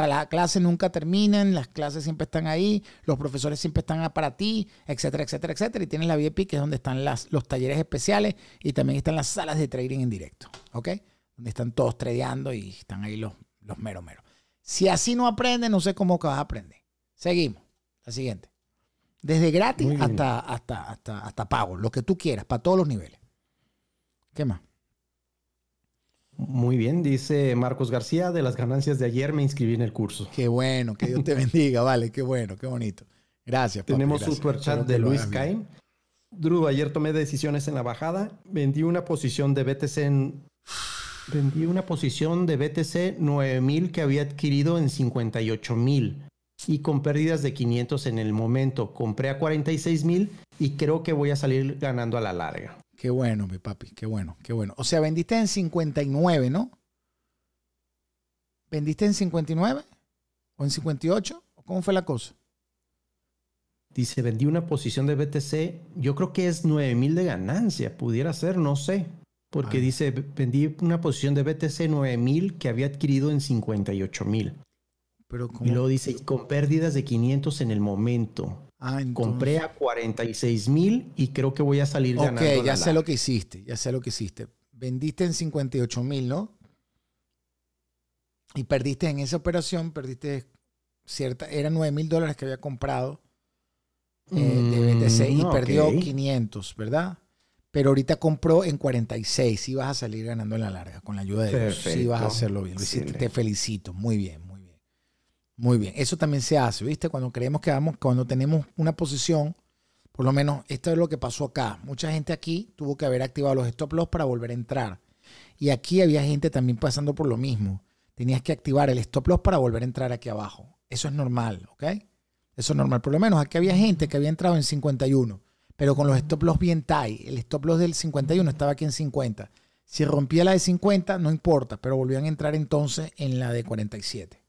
Las clases nunca terminan, las clases siempre están ahí, los profesores siempre están para ti, etcétera, etcétera, etcétera. Y tienes la VIP, que es donde están los talleres especiales y también están las salas de trading en directo, ¿ok? Donde están todos tradeando y están ahí los, los mero, mero. Si así no aprendes, no sé cómo que vas a aprender. Seguimos. La siguiente. Desde gratis hasta, hasta, hasta pago, lo que tú quieras, para todos los niveles. ¿Qué más? Muy bien, dice Marcos García, de las ganancias de ayer me inscribí en el curso. Qué bueno, que Dios te bendiga, vale, qué bueno, qué bonito. Gracias. Tenemos un super chat de Luis Caim. Drew, ayer tomé decisiones en la bajada, vendí una posición de BTC en... Vendí una posición de BTC 9000 que había adquirido en 58000 y con pérdidas de 500 en el momento. Compré a 46000 y creo que voy a salir ganando a la larga. Qué bueno, mi papi, qué bueno, qué bueno. O sea, vendiste en 59, ¿no? ¿Vendiste en 59? ¿O en 58? ¿Cómo fue la cosa? Dice, vendí una posición de BTC, yo creo que es 9 mil de ganancia, pudiera ser, no sé. Porque dice, vendí una posición de BTC 9,000 mil que había adquirido en 58 mil. Pero Y luego dice, con pérdidas de 500 en el momento. Ah, Compré a 46 mil y creo que voy a salir ganando. Ok, ya sé lo que hiciste, ya sé lo que hiciste. Vendiste en 58 mil, ¿no? Y perdiste en esa operación, perdiste cierta, Era 9 mil dólares que había comprado eh, de BTC mm, y perdió 500, ¿verdad? Pero ahorita compró en 46 y vas a salir ganando en la larga con la ayuda de Dios. Sí vas a hacerlo bien. Te felicito, muy bien. Muy bien, eso también se hace, ¿viste? Cuando creemos que vamos, cuando tenemos una posición, por lo menos esto es lo que pasó acá. Mucha gente aquí tuvo que haber activado los stop loss para volver a entrar. Y aquí había gente también pasando por lo mismo. Tenías que activar el stop loss para volver a entrar aquí abajo. Eso es normal, ¿ok? Eso es normal. Por lo menos aquí había gente que había entrado en 51, pero con los stop loss bien tight. El stop loss del 51 estaba aquí en 50. Si rompía la de 50, no importa, pero volvían a entrar entonces en la de 47.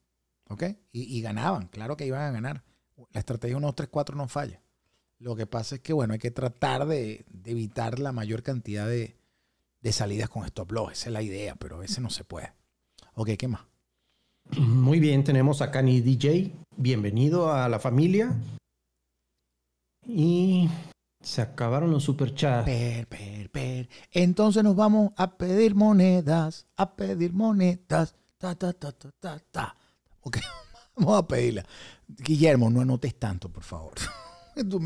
¿Ok? Y, ganaban, claro que iban a ganar. La estrategia 1, 2, 3, 4 no falla. Lo que pasa es que, bueno, hay que tratar de, evitar la mayor cantidad de, salidas con stop loss. Esa es la idea, pero a veces no se puede. Ok, ¿qué más? Muy bien, tenemos a ni DJ. Bienvenido a la familia. Y se acabaron los superchats. Per, per, per. Entonces nos vamos a pedir monedas, a pedir monedas. Ta, ta, ta, ta, ta, ta. vamos a pedirla. Guillermo, no anotes tanto, por favor.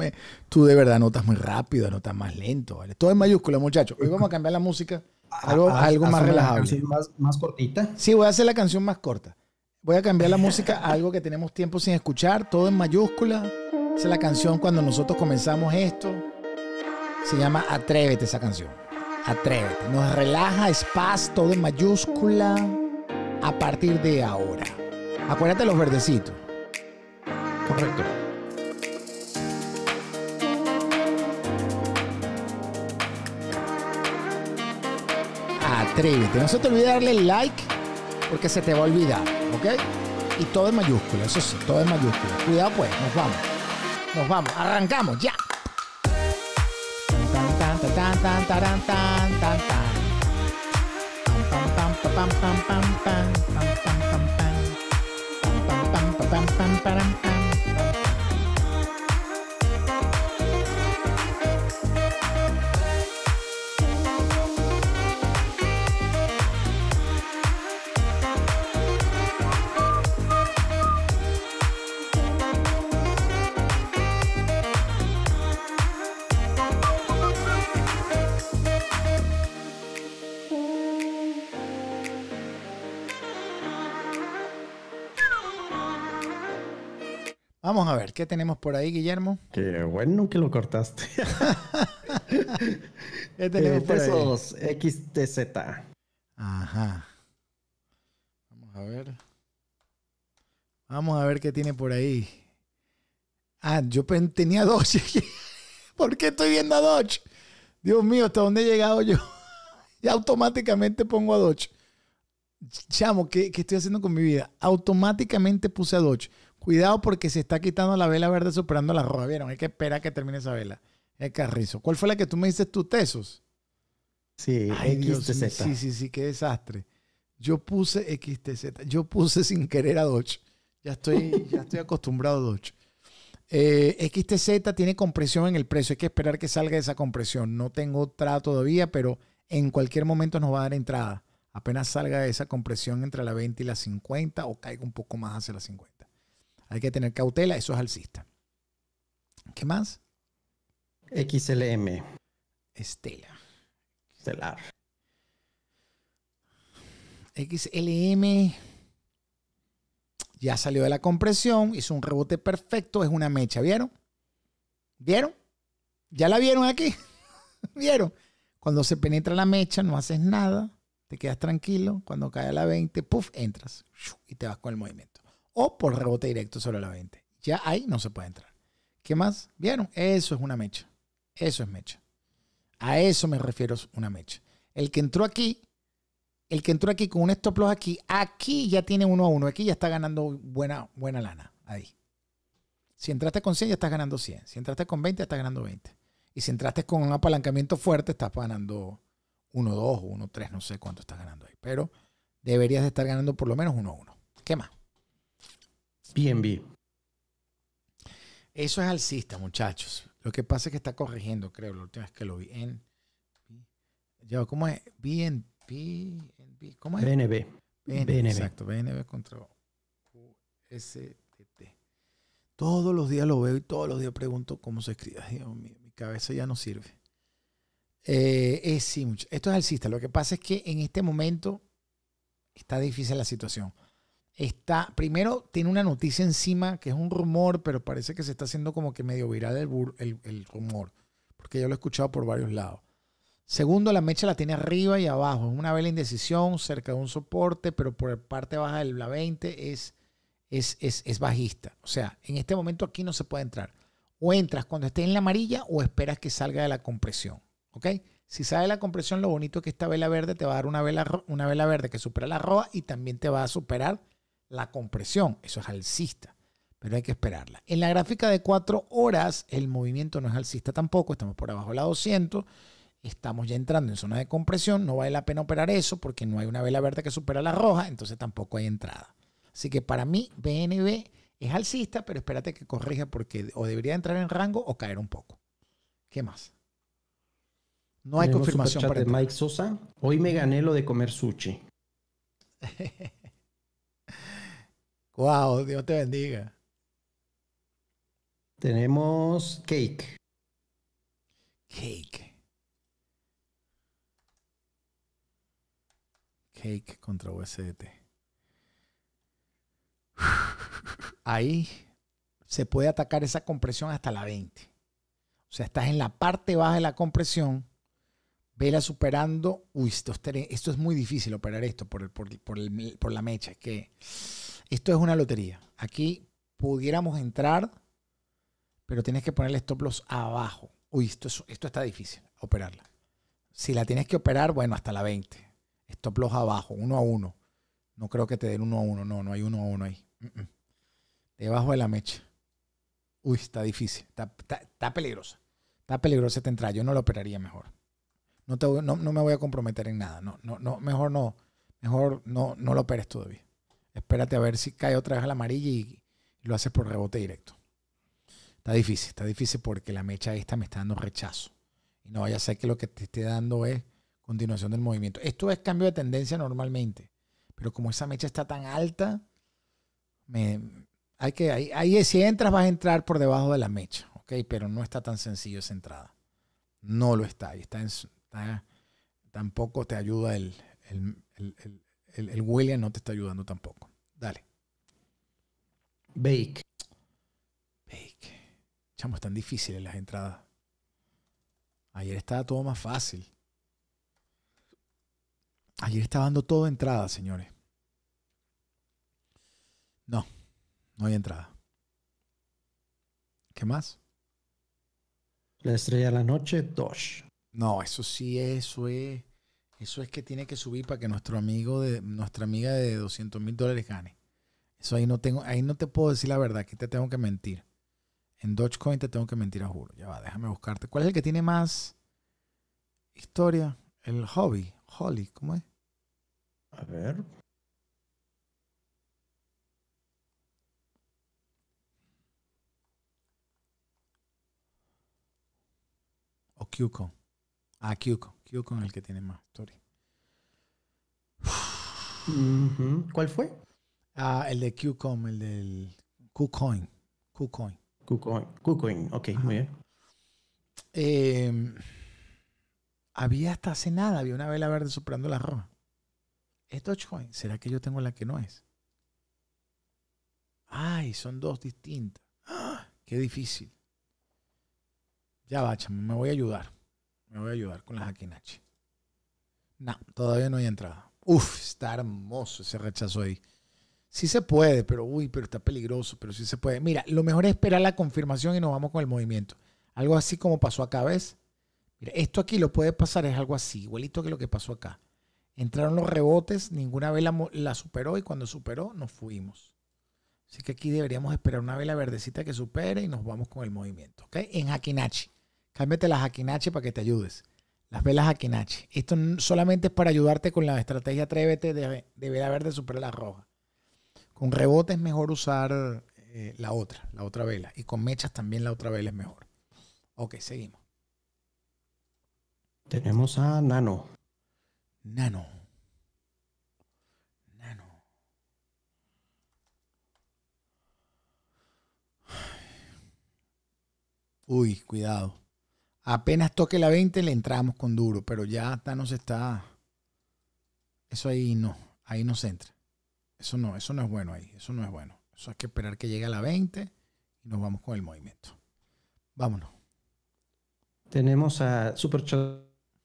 Tú, de verdad anotas muy rápido, anotas más lento, Todo en mayúscula, muchachos. Hoy vamos a cambiar la música. Ah, algo, a, ah, algo más relajado. Más, más cortita? Sí, voy a hacer la canción más corta. Voy a cambiar la música a algo que tenemos tiempo sin escuchar, todo en mayúscula. Esa es la canción cuando nosotros comenzamos esto. Se llama Atrévete esa canción. Atrévete. Nos relaja, es paz, todo en mayúscula a partir de ahora. Acuérdate los verdecitos. Correcto. Atrévete. No se te olvide darle like porque se te va a olvidar, ¿ok? Y todo en mayúscula, eso sí, todo en mayúscula. Cuidado pues, nos vamos. Nos vamos, arrancamos ya. bum, ba, bum, bum, ba, dum, bum. ¿Qué tenemos por ahí, Guillermo? Qué bueno que lo cortaste. tenemos eh, XTZ. Ajá. Vamos a ver. Vamos a ver qué tiene por ahí. Ah, yo tenía Dodge. ¿Por qué estoy viendo a Dodge? Dios mío, ¿hasta dónde he llegado yo? y automáticamente pongo a Dodge. Chamo, ¿qué, estoy haciendo con mi vida? Automáticamente puse a Dodge. Cuidado porque se está quitando la vela verde superando la roja. ¿Vieron? Hay que esperar que termine esa vela. El carrizo. ¿Cuál fue la que tú me dices tú, Tesos? Sí, XTZ. sí, sí, sí, qué desastre. Yo puse XTZ. Yo puse sin querer a Dodge. Ya estoy, estoy acostumbrado a Dodge. Eh, XTZ tiene compresión en el precio. Hay que esperar que salga esa compresión. No tengo otra todavía, pero en cualquier momento nos va a dar entrada. Apenas salga esa compresión entre la 20 y la 50 o caiga un poco más hacia la 50. Hay que tener cautela, eso es alcista. ¿Qué más? XLM. Estela. Estelar. XLM ya salió de la compresión, hizo un rebote perfecto, es una mecha, ¿vieron? ¿Vieron? ¿Ya la vieron aquí? ¿Vieron? Cuando se penetra la mecha no haces nada, te quedas tranquilo, cuando cae la 20, puff, entras y te vas con el movimiento o por rebote directo sobre la 20. Ya ahí no se puede entrar. ¿Qué más? ¿Vieron? Eso es una mecha. Eso es mecha. A eso me refiero una mecha. El que entró aquí, el que entró aquí con un stop loss aquí, aquí ya tiene uno a uno. Aquí ya está ganando buena, buena lana. Ahí. Si entraste con 100, ya estás ganando 100. Si entraste con 20, ya estás ganando 20. Y si entraste con un apalancamiento fuerte, estás ganando 1-2 o 1-3, no sé cuánto estás ganando ahí. Pero deberías estar ganando por lo menos 1-1. ¿Qué más? BNB. Eso es alcista, muchachos. Lo que pasa es que está corrigiendo, creo, la última vez que lo vi. En, ¿Cómo es? BNB. BNB BNB. BNB. Exacto, BNB contra USDT. Todos los días lo veo y todos los días pregunto cómo se escribe. Dios mío, mi cabeza ya no sirve. Eh, esto es alcista. Lo que pasa es que en este momento está difícil la situación está, primero tiene una noticia encima que es un rumor, pero parece que se está haciendo como que medio viral el, rumor, porque yo lo he escuchado por varios lados. Segundo, la mecha la tiene arriba y abajo. Es una vela indecisión, cerca de un soporte, pero por parte baja del la 20 es, es, es, es, bajista. O sea, en este momento aquí no se puede entrar. O entras cuando esté en la amarilla o esperas que salga de la compresión. ¿Ok? Si sale de la compresión, lo bonito es que esta vela verde te va a dar una vela, una vela verde que supera la roja y también te va a superar la compresión, eso es alcista, pero hay que esperarla. En la gráfica de cuatro horas, el movimiento no es alcista tampoco, estamos por abajo de la 200, estamos ya entrando en zona de compresión, no vale la pena operar eso porque no hay una vela verde que supera la roja, entonces tampoco hay entrada. Así que para mí, BNB es alcista, pero espérate que corrija porque o debería entrar en rango o caer un poco. ¿Qué más? No hay confirmación para Mike Sosa. Hoy me gané lo de comer sushi. Wow, Dios te bendiga. Tenemos cake. Cake. Cake contra USDT. Ahí se puede atacar esa compresión hasta la 20. O sea, estás en la parte baja de la compresión, vela superando. Uy, esto, es muy difícil operar esto por, el, por, por la mecha. Es que esto es una lotería. Aquí pudiéramos entrar, pero tienes que ponerle stop loss abajo. Uy, esto, esto está difícil, operarla. Si la tienes que operar, bueno, hasta la 20. Stop loss abajo, uno a uno. No creo que te den uno a uno. No, no hay uno a uno ahí. Debajo de la mecha. Uy, está difícil. Está, está, peligrosa. Está peligrosa esta entrada. Yo no la operaría mejor. No, no, me voy a comprometer en nada. No, no, no, mejor no. Mejor no, no lo operes todavía espérate a ver si cae otra vez a la amarilla y lo haces por rebote directo. Está difícil, está difícil porque la mecha esta me está dando rechazo. Y no vaya a ser que lo que te esté dando es continuación del movimiento. Esto es cambio de tendencia normalmente, pero como esa mecha está tan alta, me, hay que, ahí, si entras vas a entrar por debajo de la mecha, ¿ok? Pero no está tan sencillo esa entrada. No lo está. Y está, en, tampoco te ayuda el, el, el William no te está ayudando tampoco. Dale. Bake. Bake. Chamo, están difíciles las entradas. Ayer estaba todo más fácil. Ayer estaba dando todo entrada, señores. No, no hay entrada. ¿Qué más? La estrella de la noche, Dosh. No, eso sí, eso es. Eso es que tiene que subir para que nuestro amigo de nuestra amiga de 200 mil dólares gane. Eso ahí no tengo, ahí no te puedo decir la verdad, aquí te tengo que mentir. En Dogecoin te tengo que mentir, a juro. Ya va, déjame buscarte. ¿Cuál es el que tiene más historia? El hobby, Holly, ¿cómo es? A ver. O Qco. Ah, QCon el que tiene más historia. ¿Cuál fue? Ah, el de QCOM, el del KuCoin. KuCoin. KuCoin, KuCoin. ok, muy bien. Em, había hasta hace nada, había una vela verde superando la roja. ¿Es Dogecoin? ¿Será que yo tengo la que no es? Ay, son dos distintas. ¡Ah! Qué difícil. Ya va, me voy a ayudar. Me voy a ayudar con la Akinachi. No, todavía no hay entrada. Uf, está hermoso ese rechazo ahí. Sí se puede, pero uy, pero está peligroso, pero sí se puede. Mira, lo mejor es esperar la confirmación y nos vamos con el movimiento. Algo así como pasó acá, ¿ves? Mira, esto aquí lo puede pasar, es algo así, igualito que lo que pasó acá. Entraron los rebotes, ninguna vela la superó y cuando superó nos fuimos. Así que aquí deberíamos esperar una vela verdecita que supere y nos vamos con el movimiento, ¿ok? En Hakinachi cámbiate las Aquinache para que te ayudes. Las velas Aquinache. Esto solamente es para ayudarte con la estrategia Atrévete de, de vela verde superar la roja. Con rebote es mejor usar eh, la otra, la otra vela. Y con mechas también la otra vela es mejor. Ok, seguimos. Tenemos a Nano. Nano. Nano. Uy, cuidado. Apenas toque la 20 le entramos con duro, pero ya Thanos está... Eso ahí no, ahí no se entra. Eso no, eso no es bueno ahí, eso no es bueno. Eso hay que esperar que llegue a la 20 y nos vamos con el movimiento. Vámonos. Tenemos a Superchat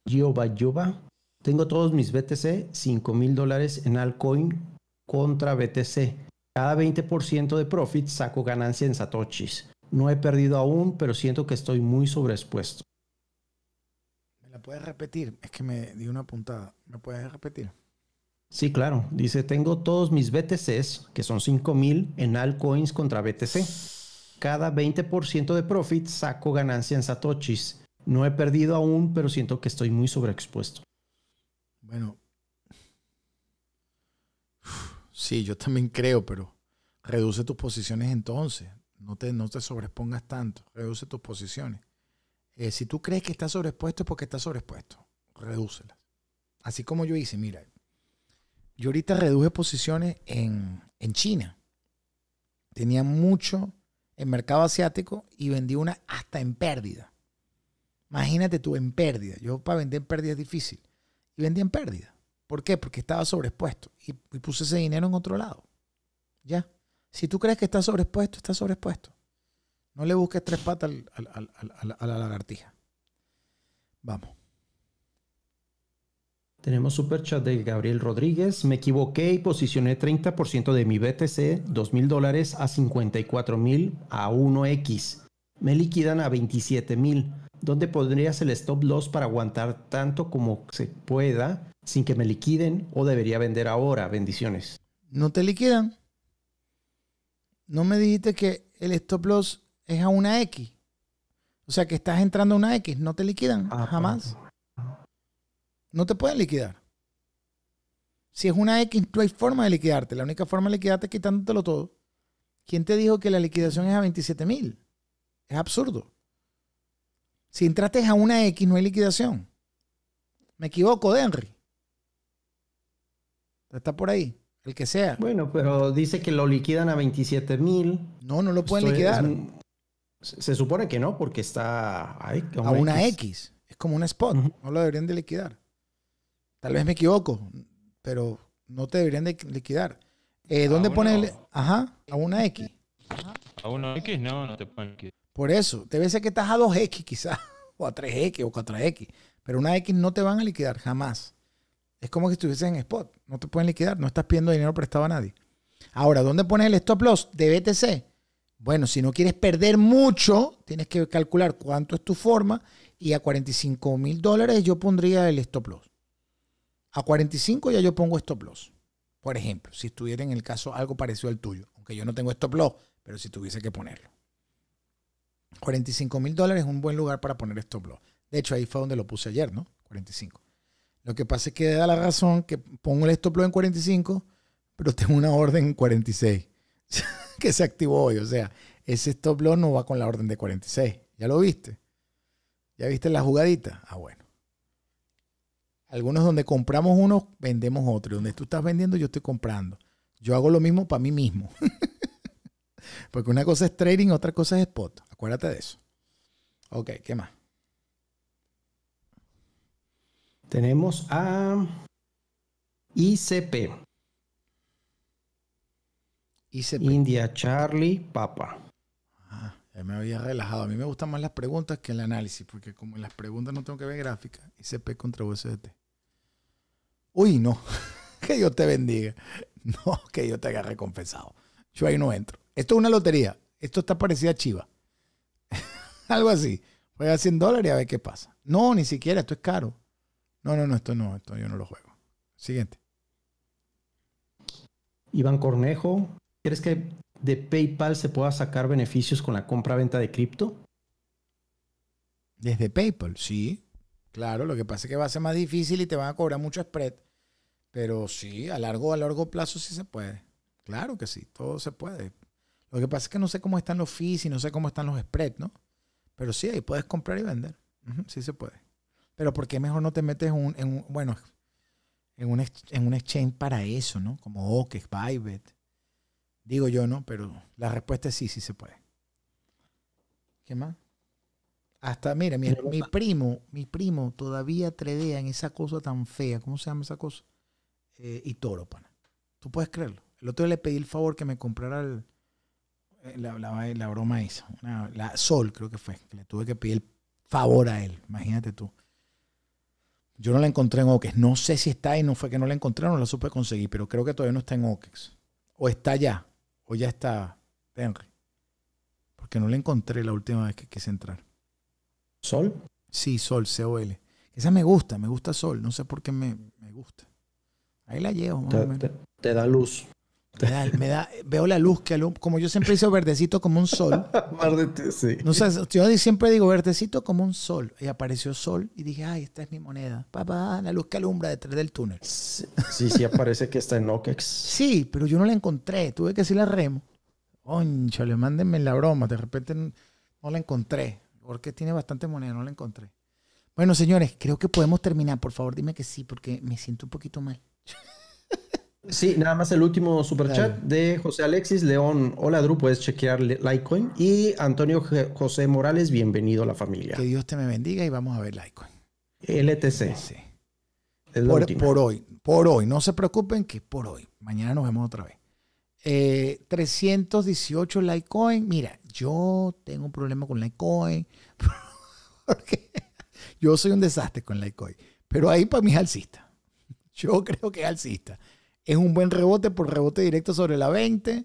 Yoba Yoba. Tengo todos mis BTC, 5 mil dólares en altcoin contra BTC. Cada 20% de profit saco ganancia en satoshis. No he perdido aún, pero siento que estoy muy sobreexpuesto. ¿Me puedes repetir? Es que me di una puntada. ¿Me puedes repetir? Sí, claro. Dice, tengo todos mis BTCs, que son 5.000 en altcoins contra BTC. Cada 20% de profit saco ganancia en satoshis. No he perdido aún, pero siento que estoy muy sobreexpuesto. Bueno. Sí, yo también creo, pero reduce tus posiciones entonces. No te, no te sobreexpongas tanto. Reduce tus posiciones. Eh, si tú crees que está sobreexpuesto es porque está sobreexpuesto. Redúcelas. Así como yo hice, mira, yo ahorita reduje posiciones en, China. Tenía mucho en mercado asiático y vendí una hasta en pérdida. Imagínate tú en pérdida. Yo para vender en pérdida es difícil. Y vendí en pérdida. ¿Por qué? Porque estaba sobreexpuesto y, y puse ese dinero en otro lado. Ya. Si tú crees que está sobreexpuesto, está sobreexpuesto. No le busques tres patas a la lagartija. Vamos. Tenemos super chat de Gabriel Rodríguez. Me equivoqué y posicioné 30% de mi BTC, $2,000 dólares, a $54,000 a 1X. Me liquidan a $27,000. ¿Dónde pondrías el stop loss para aguantar tanto como se pueda sin que me liquiden o debería vender ahora? Bendiciones. No te liquidan. No me dijiste que el stop loss es a una X. O sea que estás entrando a una X, no te liquidan ah, pues. jamás. No te pueden liquidar. Si es una X, no hay forma de liquidarte. La única forma de liquidarte es quitándotelo todo. ¿Quién te dijo que la liquidación es a 27 mil? Es absurdo. Si entraste a una X, no hay liquidación. Me equivoco, Denry. Está por ahí, el que sea. Bueno, pero dice que lo liquidan a 27 mil. No, no lo pueden liquidar. Se, supone que no, porque está a una, X. Es como un spot. No lo deberían de liquidar. Tal vez me equivoco, pero no te deberían de liquidar. Eh, ¿Dónde pone Ajá, a una X. A una X no, no te pueden liquidar Por eso, debe ser que estás a 2X quizás, o a 3X, o 4X. Pero una X no te van a liquidar jamás. Es como que estuviese en spot. No te pueden liquidar, no estás pidiendo dinero prestado a nadie. Ahora, ¿dónde pones el stop loss de BTC? Bueno, si no quieres perder mucho, tienes que calcular cuánto es tu forma y a 45 mil dólares yo pondría el stop loss. A 45 ya yo pongo stop loss. Por ejemplo, si estuviera en el caso algo parecido al tuyo, aunque yo no tengo stop loss, pero si tuviese que ponerlo. 45 mil dólares es un buen lugar para poner stop loss. De hecho, ahí fue donde lo puse ayer, ¿no? 45. Lo que pasa es que da la razón que pongo el stop loss en 45, pero tengo una orden en 46. que se activó hoy. O sea, ese stop loss no va con la orden de 46. ¿Ya lo viste? ¿Ya viste la jugadita? Ah, bueno. Algunos donde compramos uno vendemos otro, Donde tú estás vendiendo, yo estoy comprando. Yo hago lo mismo para mí mismo. Porque una cosa es trading, otra cosa es spot. Acuérdate de eso. Ok, ¿qué más? Tenemos a ICP. India Charlie Papa. Ah, ya me había relajado. A mí me gustan más las preguntas que el análisis, porque como en las preguntas no tengo que ver gráfica, ICP contra USDT. Uy, no. que Dios te bendiga. No, que Dios te haga recompensado. Yo ahí no entro. Esto es una lotería. Esto está parecido a Chiva. Algo así. Juega 100 dólares y a ver qué pasa. No, ni siquiera. Esto es caro. No, no, no. Esto no. Esto yo no lo juego. Siguiente. Iván Cornejo, ¿Crees que de PayPal se pueda sacar beneficios con la compra-venta de cripto? Desde PayPal, sí. Claro, lo que pasa es que va a ser más difícil y te van a cobrar mucho spread. Pero sí, a largo, a largo plazo sí se puede. Claro que sí, todo se puede. Lo que pasa es que no sé cómo están los fees y no sé cómo están los spreads, ¿no? Pero sí, ahí puedes comprar y vender. sí se puede. Pero ¿por qué mejor no te metes en un, bueno, en un, exchange para eso, ¿no? Como OKEX, Bybit. Digo yo, ¿no? Pero la respuesta es sí, sí se puede. ¿Qué más? Hasta, mira, mi, primo, mi primo todavía tredea en esa cosa tan fea. ¿Cómo se llama esa cosa? Eh, y toro, pana. Tú puedes creerlo. El otro día le pedí el favor que me comprara eh, la, la, broma esa. la Sol, creo que fue. le tuve que pedir el favor a él. Imagínate tú. Yo no la encontré en OKEX. No sé si está ahí. No fue que no la encontré, no la supe conseguir. Pero creo que todavía no está en OKEX. O está allá o ya está Henry? Porque no le encontré la última vez que quise entrar. ¿Sol? Sí, Sol, C-O-L. Esa me gusta, me gusta Sol, no sé por qué me, gusta. Ahí la llevo. te, da luz. Me da, veo la luz que como yo siempre hice verdecito como un sol. sí. No, yo siempre digo verdecito como un sol. Y apareció sol y dije, ay, esta es mi moneda. Papá, la luz que alumbra detrás del túnel. Sí, sí, aparece que está en OKEX. Sí, pero yo no la encontré. Tuve que decirle la Remo. Oncho, le mándenme la broma. De repente no la encontré. Porque tiene bastante moneda, no la encontré. Bueno, señores, creo que podemos terminar. Por favor, dime que sí, porque me siento un poquito mal. Sí, nada más el último super chat de José Alexis León. Hola, Drew, puedes chequear Litecoin. Y Antonio José Morales, bienvenido a la familia. Que Dios te me bendiga y vamos a ver Litecoin. LTC. Por, hoy, por hoy. No se preocupen que por hoy. Mañana nos vemos otra vez. 318 eh, Litecoin. Mira, yo tengo un problema con Litecoin. Porque yo soy un desastre con Litecoin. Pero ahí para mí es alcista. Yo creo que es alcista. Es un buen rebote por rebote directo sobre la 20.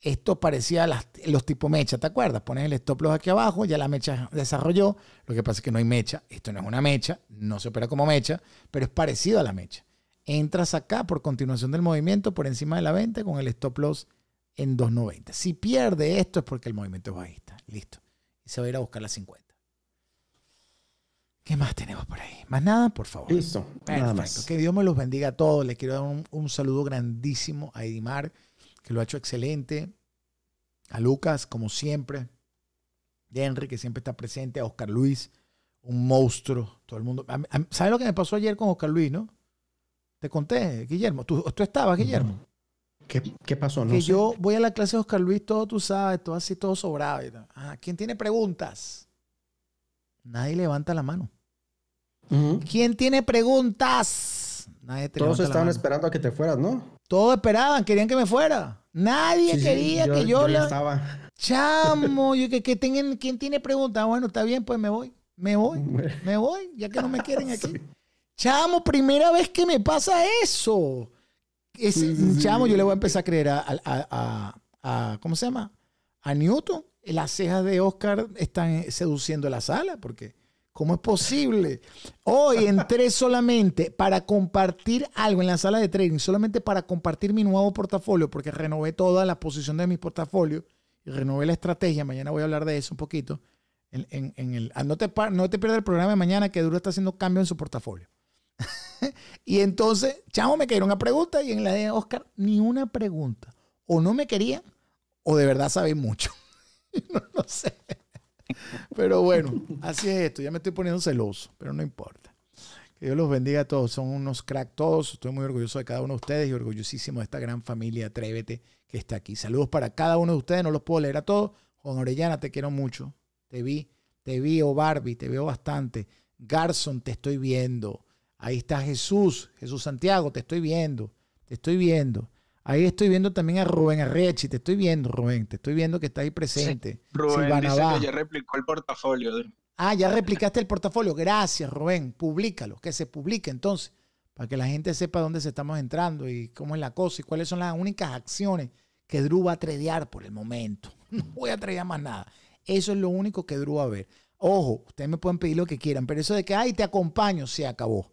Esto parecía las, los tipo mecha, ¿te acuerdas? Pones el stop loss aquí abajo, ya la mecha desarrolló. Lo que pasa es que no hay mecha. Esto no es una mecha, no se opera como mecha, pero es parecido a la mecha. Entras acá por continuación del movimiento por encima de la 20 con el stop loss en 2.90. Si pierde esto es porque el movimiento es bajista. Listo. Y se va a ir a buscar la 50. ¿Qué más tenemos por ahí? ¿Más nada? Por favor. Listo. Nada más. Que Dios me los bendiga a todos. Les quiero dar un, saludo grandísimo a Edimar, que lo ha hecho excelente. A Lucas, como siempre. Henry, que siempre está presente. A Oscar Luis, un monstruo. Todo el mundo. ¿Sabes lo que me pasó ayer con Oscar Luis, no? Te conté, Guillermo. Tú, estabas, Guillermo. ¿Qué, pasó? que yo voy a la clase de Oscar Luis, todo tú sabes, todo así, todo sobrado. Ah, ¿Quién tiene preguntas? Nadie levanta la mano. ¿Quién tiene preguntas? Nadie Todos estaban esperando a que te fueras, ¿no? Todos esperaban, querían que me fuera. Nadie quería que yo, estaba. Chamo, yo ¿quién tiene preguntas? Ah, bueno, está bien, pues me voy. Me voy, me voy, ya que no me quieren aquí. Chamo, primera vez que me pasa eso. chamo, yo le voy a empezar a creer a, a ¿cómo se llama? A Newton las cejas de Oscar están eh, seduciendo la sala, porque ¿cómo es posible? Hoy entré solamente para compartir algo en la sala de trading, solamente para compartir mi nuevo portafolio, porque renové toda la posición de mi portafolio y renové la estrategia. Mañana voy a hablar de eso un poquito. En, el, ah, no, te, pierdas el programa de mañana que Duro está haciendo cambios en su portafolio. y entonces, chamo, me cayeron una pregunta y en la de Oscar, ni una pregunta. O no me querían o de verdad sabéis mucho. no lo sé. Pero bueno, así es esto. Ya me estoy poniendo celoso, pero no importa. Que Dios los bendiga a todos. Son unos crack todos. Estoy muy orgulloso de cada uno de ustedes y orgullosísimo de esta gran familia Atrévete que está aquí. Saludos para cada uno de ustedes. No los puedo leer a todos. Juan Orellana, te quiero mucho. Te vi, te vi, o oh Barbie, te veo bastante. Garson, te estoy viendo. Ahí está Jesús, Jesús Santiago, te estoy viendo, te estoy viendo. Ahí estoy viendo también a Rubén Arrechi, te estoy viendo, Rubén, te estoy viendo que está ahí presente. Rubén que ya replicó el portafolio. Ah, ya replicaste el portafolio. Gracias, Rubén. públicalo, que se publique entonces, para que la gente sepa dónde se estamos entrando y cómo es la cosa y cuáles son las únicas acciones que Drew va a tradear por el momento. No voy a tradear más nada. Eso es lo único que Drew va a ver. Ojo, ustedes me pueden pedir lo que quieran, pero eso de que, ay, te acompaño, se acabó.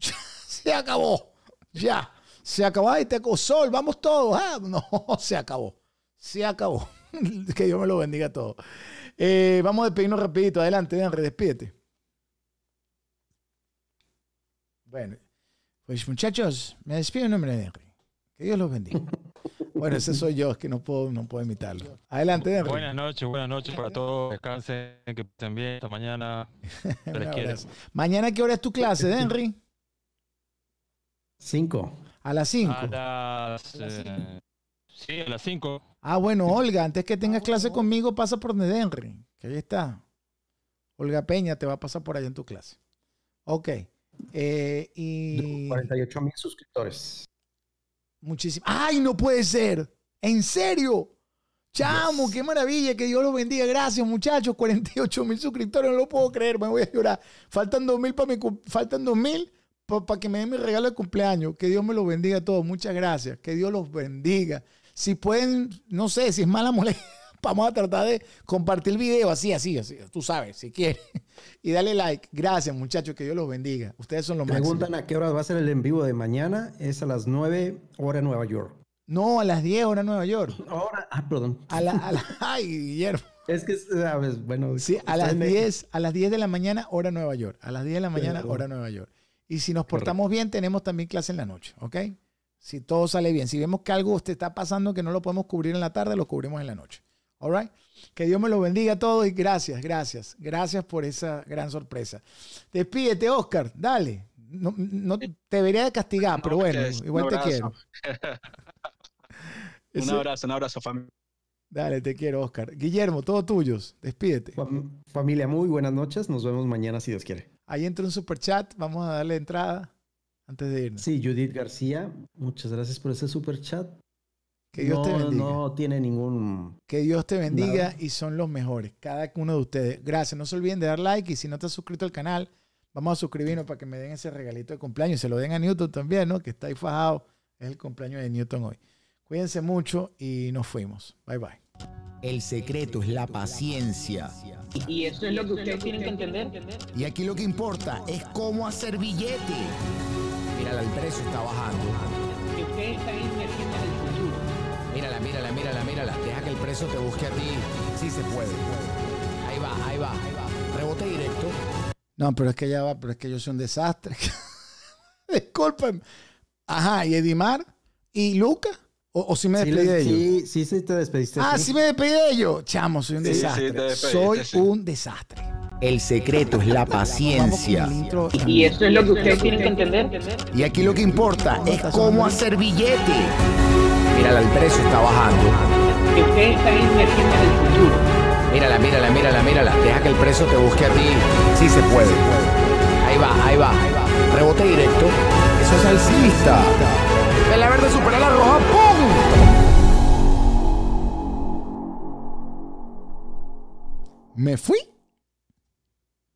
se acabó. Ya se acabó, ay, te sol, vamos todos. Ah, no, se acabó. Se acabó. que Dios me lo bendiga a todos. Eh, vamos a despedirnos rapidito. Adelante, Henry, despídete. Bueno, pues muchachos, me despido en nombre de Henry. Que Dios los bendiga. Bueno, ese soy yo, es que no puedo, no puedo imitarlo. Adelante, Henry. Buenas noches, buenas noches para todos. Descansen, que estén bien. mañana. mañana, ¿qué hora es tu clase, Henry? 5. A las 5. A las, eh, sí, a las cinco. Ah, bueno, Olga, antes que tengas clase conmigo, pasa por Nedenry. que ahí está. Olga Peña te va a pasar por allá en tu clase. Ok. Eh, y... 48 mil suscriptores. Muchísimo. ¡Ay, no puede ser! ¿En serio? Chamo, qué maravilla, que Dios lo bendiga. Gracias, muchachos. 48 mil suscriptores, no lo puedo creer, me voy a llorar. Faltan 2 mil para mi, faltan 2 mil para que me den mi regalo de cumpleaños. Que Dios me lo bendiga a todos. Muchas gracias. Que Dios los bendiga. Si pueden, no sé, si es mala molestia, vamos a tratar de compartir el video así, así, así. Tú sabes, si quieres. Y dale like. Gracias, muchachos. Que Dios los bendiga. Ustedes son los más. Preguntan a qué hora va a ser el en vivo de mañana. Es a las 9 hora Nueva York. No, a las 10 hora Nueva York. Ahora, ah, perdón. A la, ay, Guillermo. Es que, bueno. Sí, a las 10, a las 10 de la mañana, hora Nueva York. A las 10 de la mañana, hora Nueva York. Y si nos portamos bien, tenemos también clase en la noche, ¿ok? Si todo sale bien. Si vemos que algo te está pasando que no lo podemos cubrir en la tarde, lo cubrimos en la noche. All Que Dios me lo bendiga a todos y gracias, gracias, gracias por esa gran sorpresa. Despídete, Oscar, dale. No, te debería de castigar, pero bueno, igual te quiero. un abrazo, un abrazo, familia. Dale, te quiero, Oscar. Guillermo, todo tuyos. Despídete. Familia, muy buenas noches. Nos vemos mañana si Dios quiere. Ahí entra un super chat, vamos a darle entrada antes de irnos. Sí, Judith García, muchas gracias por ese super chat. Que Dios no, te bendiga. No tiene ningún. Que Dios te bendiga y son los mejores, cada uno de ustedes. Gracias, no se olviden de dar like y si no te has suscrito al canal, vamos a suscribirnos para que me den ese regalito de cumpleaños. Se lo den a Newton también, ¿no? Que está ahí fajado. Es el cumpleaños de Newton hoy. Cuídense mucho y nos fuimos. Bye bye. El secreto es la paciencia. Y eso es lo que ustedes tienen que entender. Y aquí lo que importa es cómo hacer billete. Mírala, el precio está bajando. el futuro. Mírala, mírala, mírala, mírala. Deja que el precio te busque a ti. Sí se puede. Ahí va, ahí va, ahí va. Rebote directo. No, pero es que ya va, pero es que yo soy un desastre. Disculpen. Ajá, y Edimar y Lucas. O, si me despedí sí, de ellos. Sí, sí, te despediste. Ah, sí, me despedí de ellos. Chamo, soy un desastre. soy un desastre. El secreto es la paciencia. Y eso es lo que ustedes tienen que entender. Y aquí lo que importa es cómo hacer billete. Mírala, el precio está bajando. Ustedes están invirtiendo en el futuro. Mírala, mírala, mírala, mírala. Deja que el precio te busque a ti. Sí se puede. Ahí va, ahí va. Rebote directo. Eso es alcista. la verde supera la roja. ¡Pum! me fui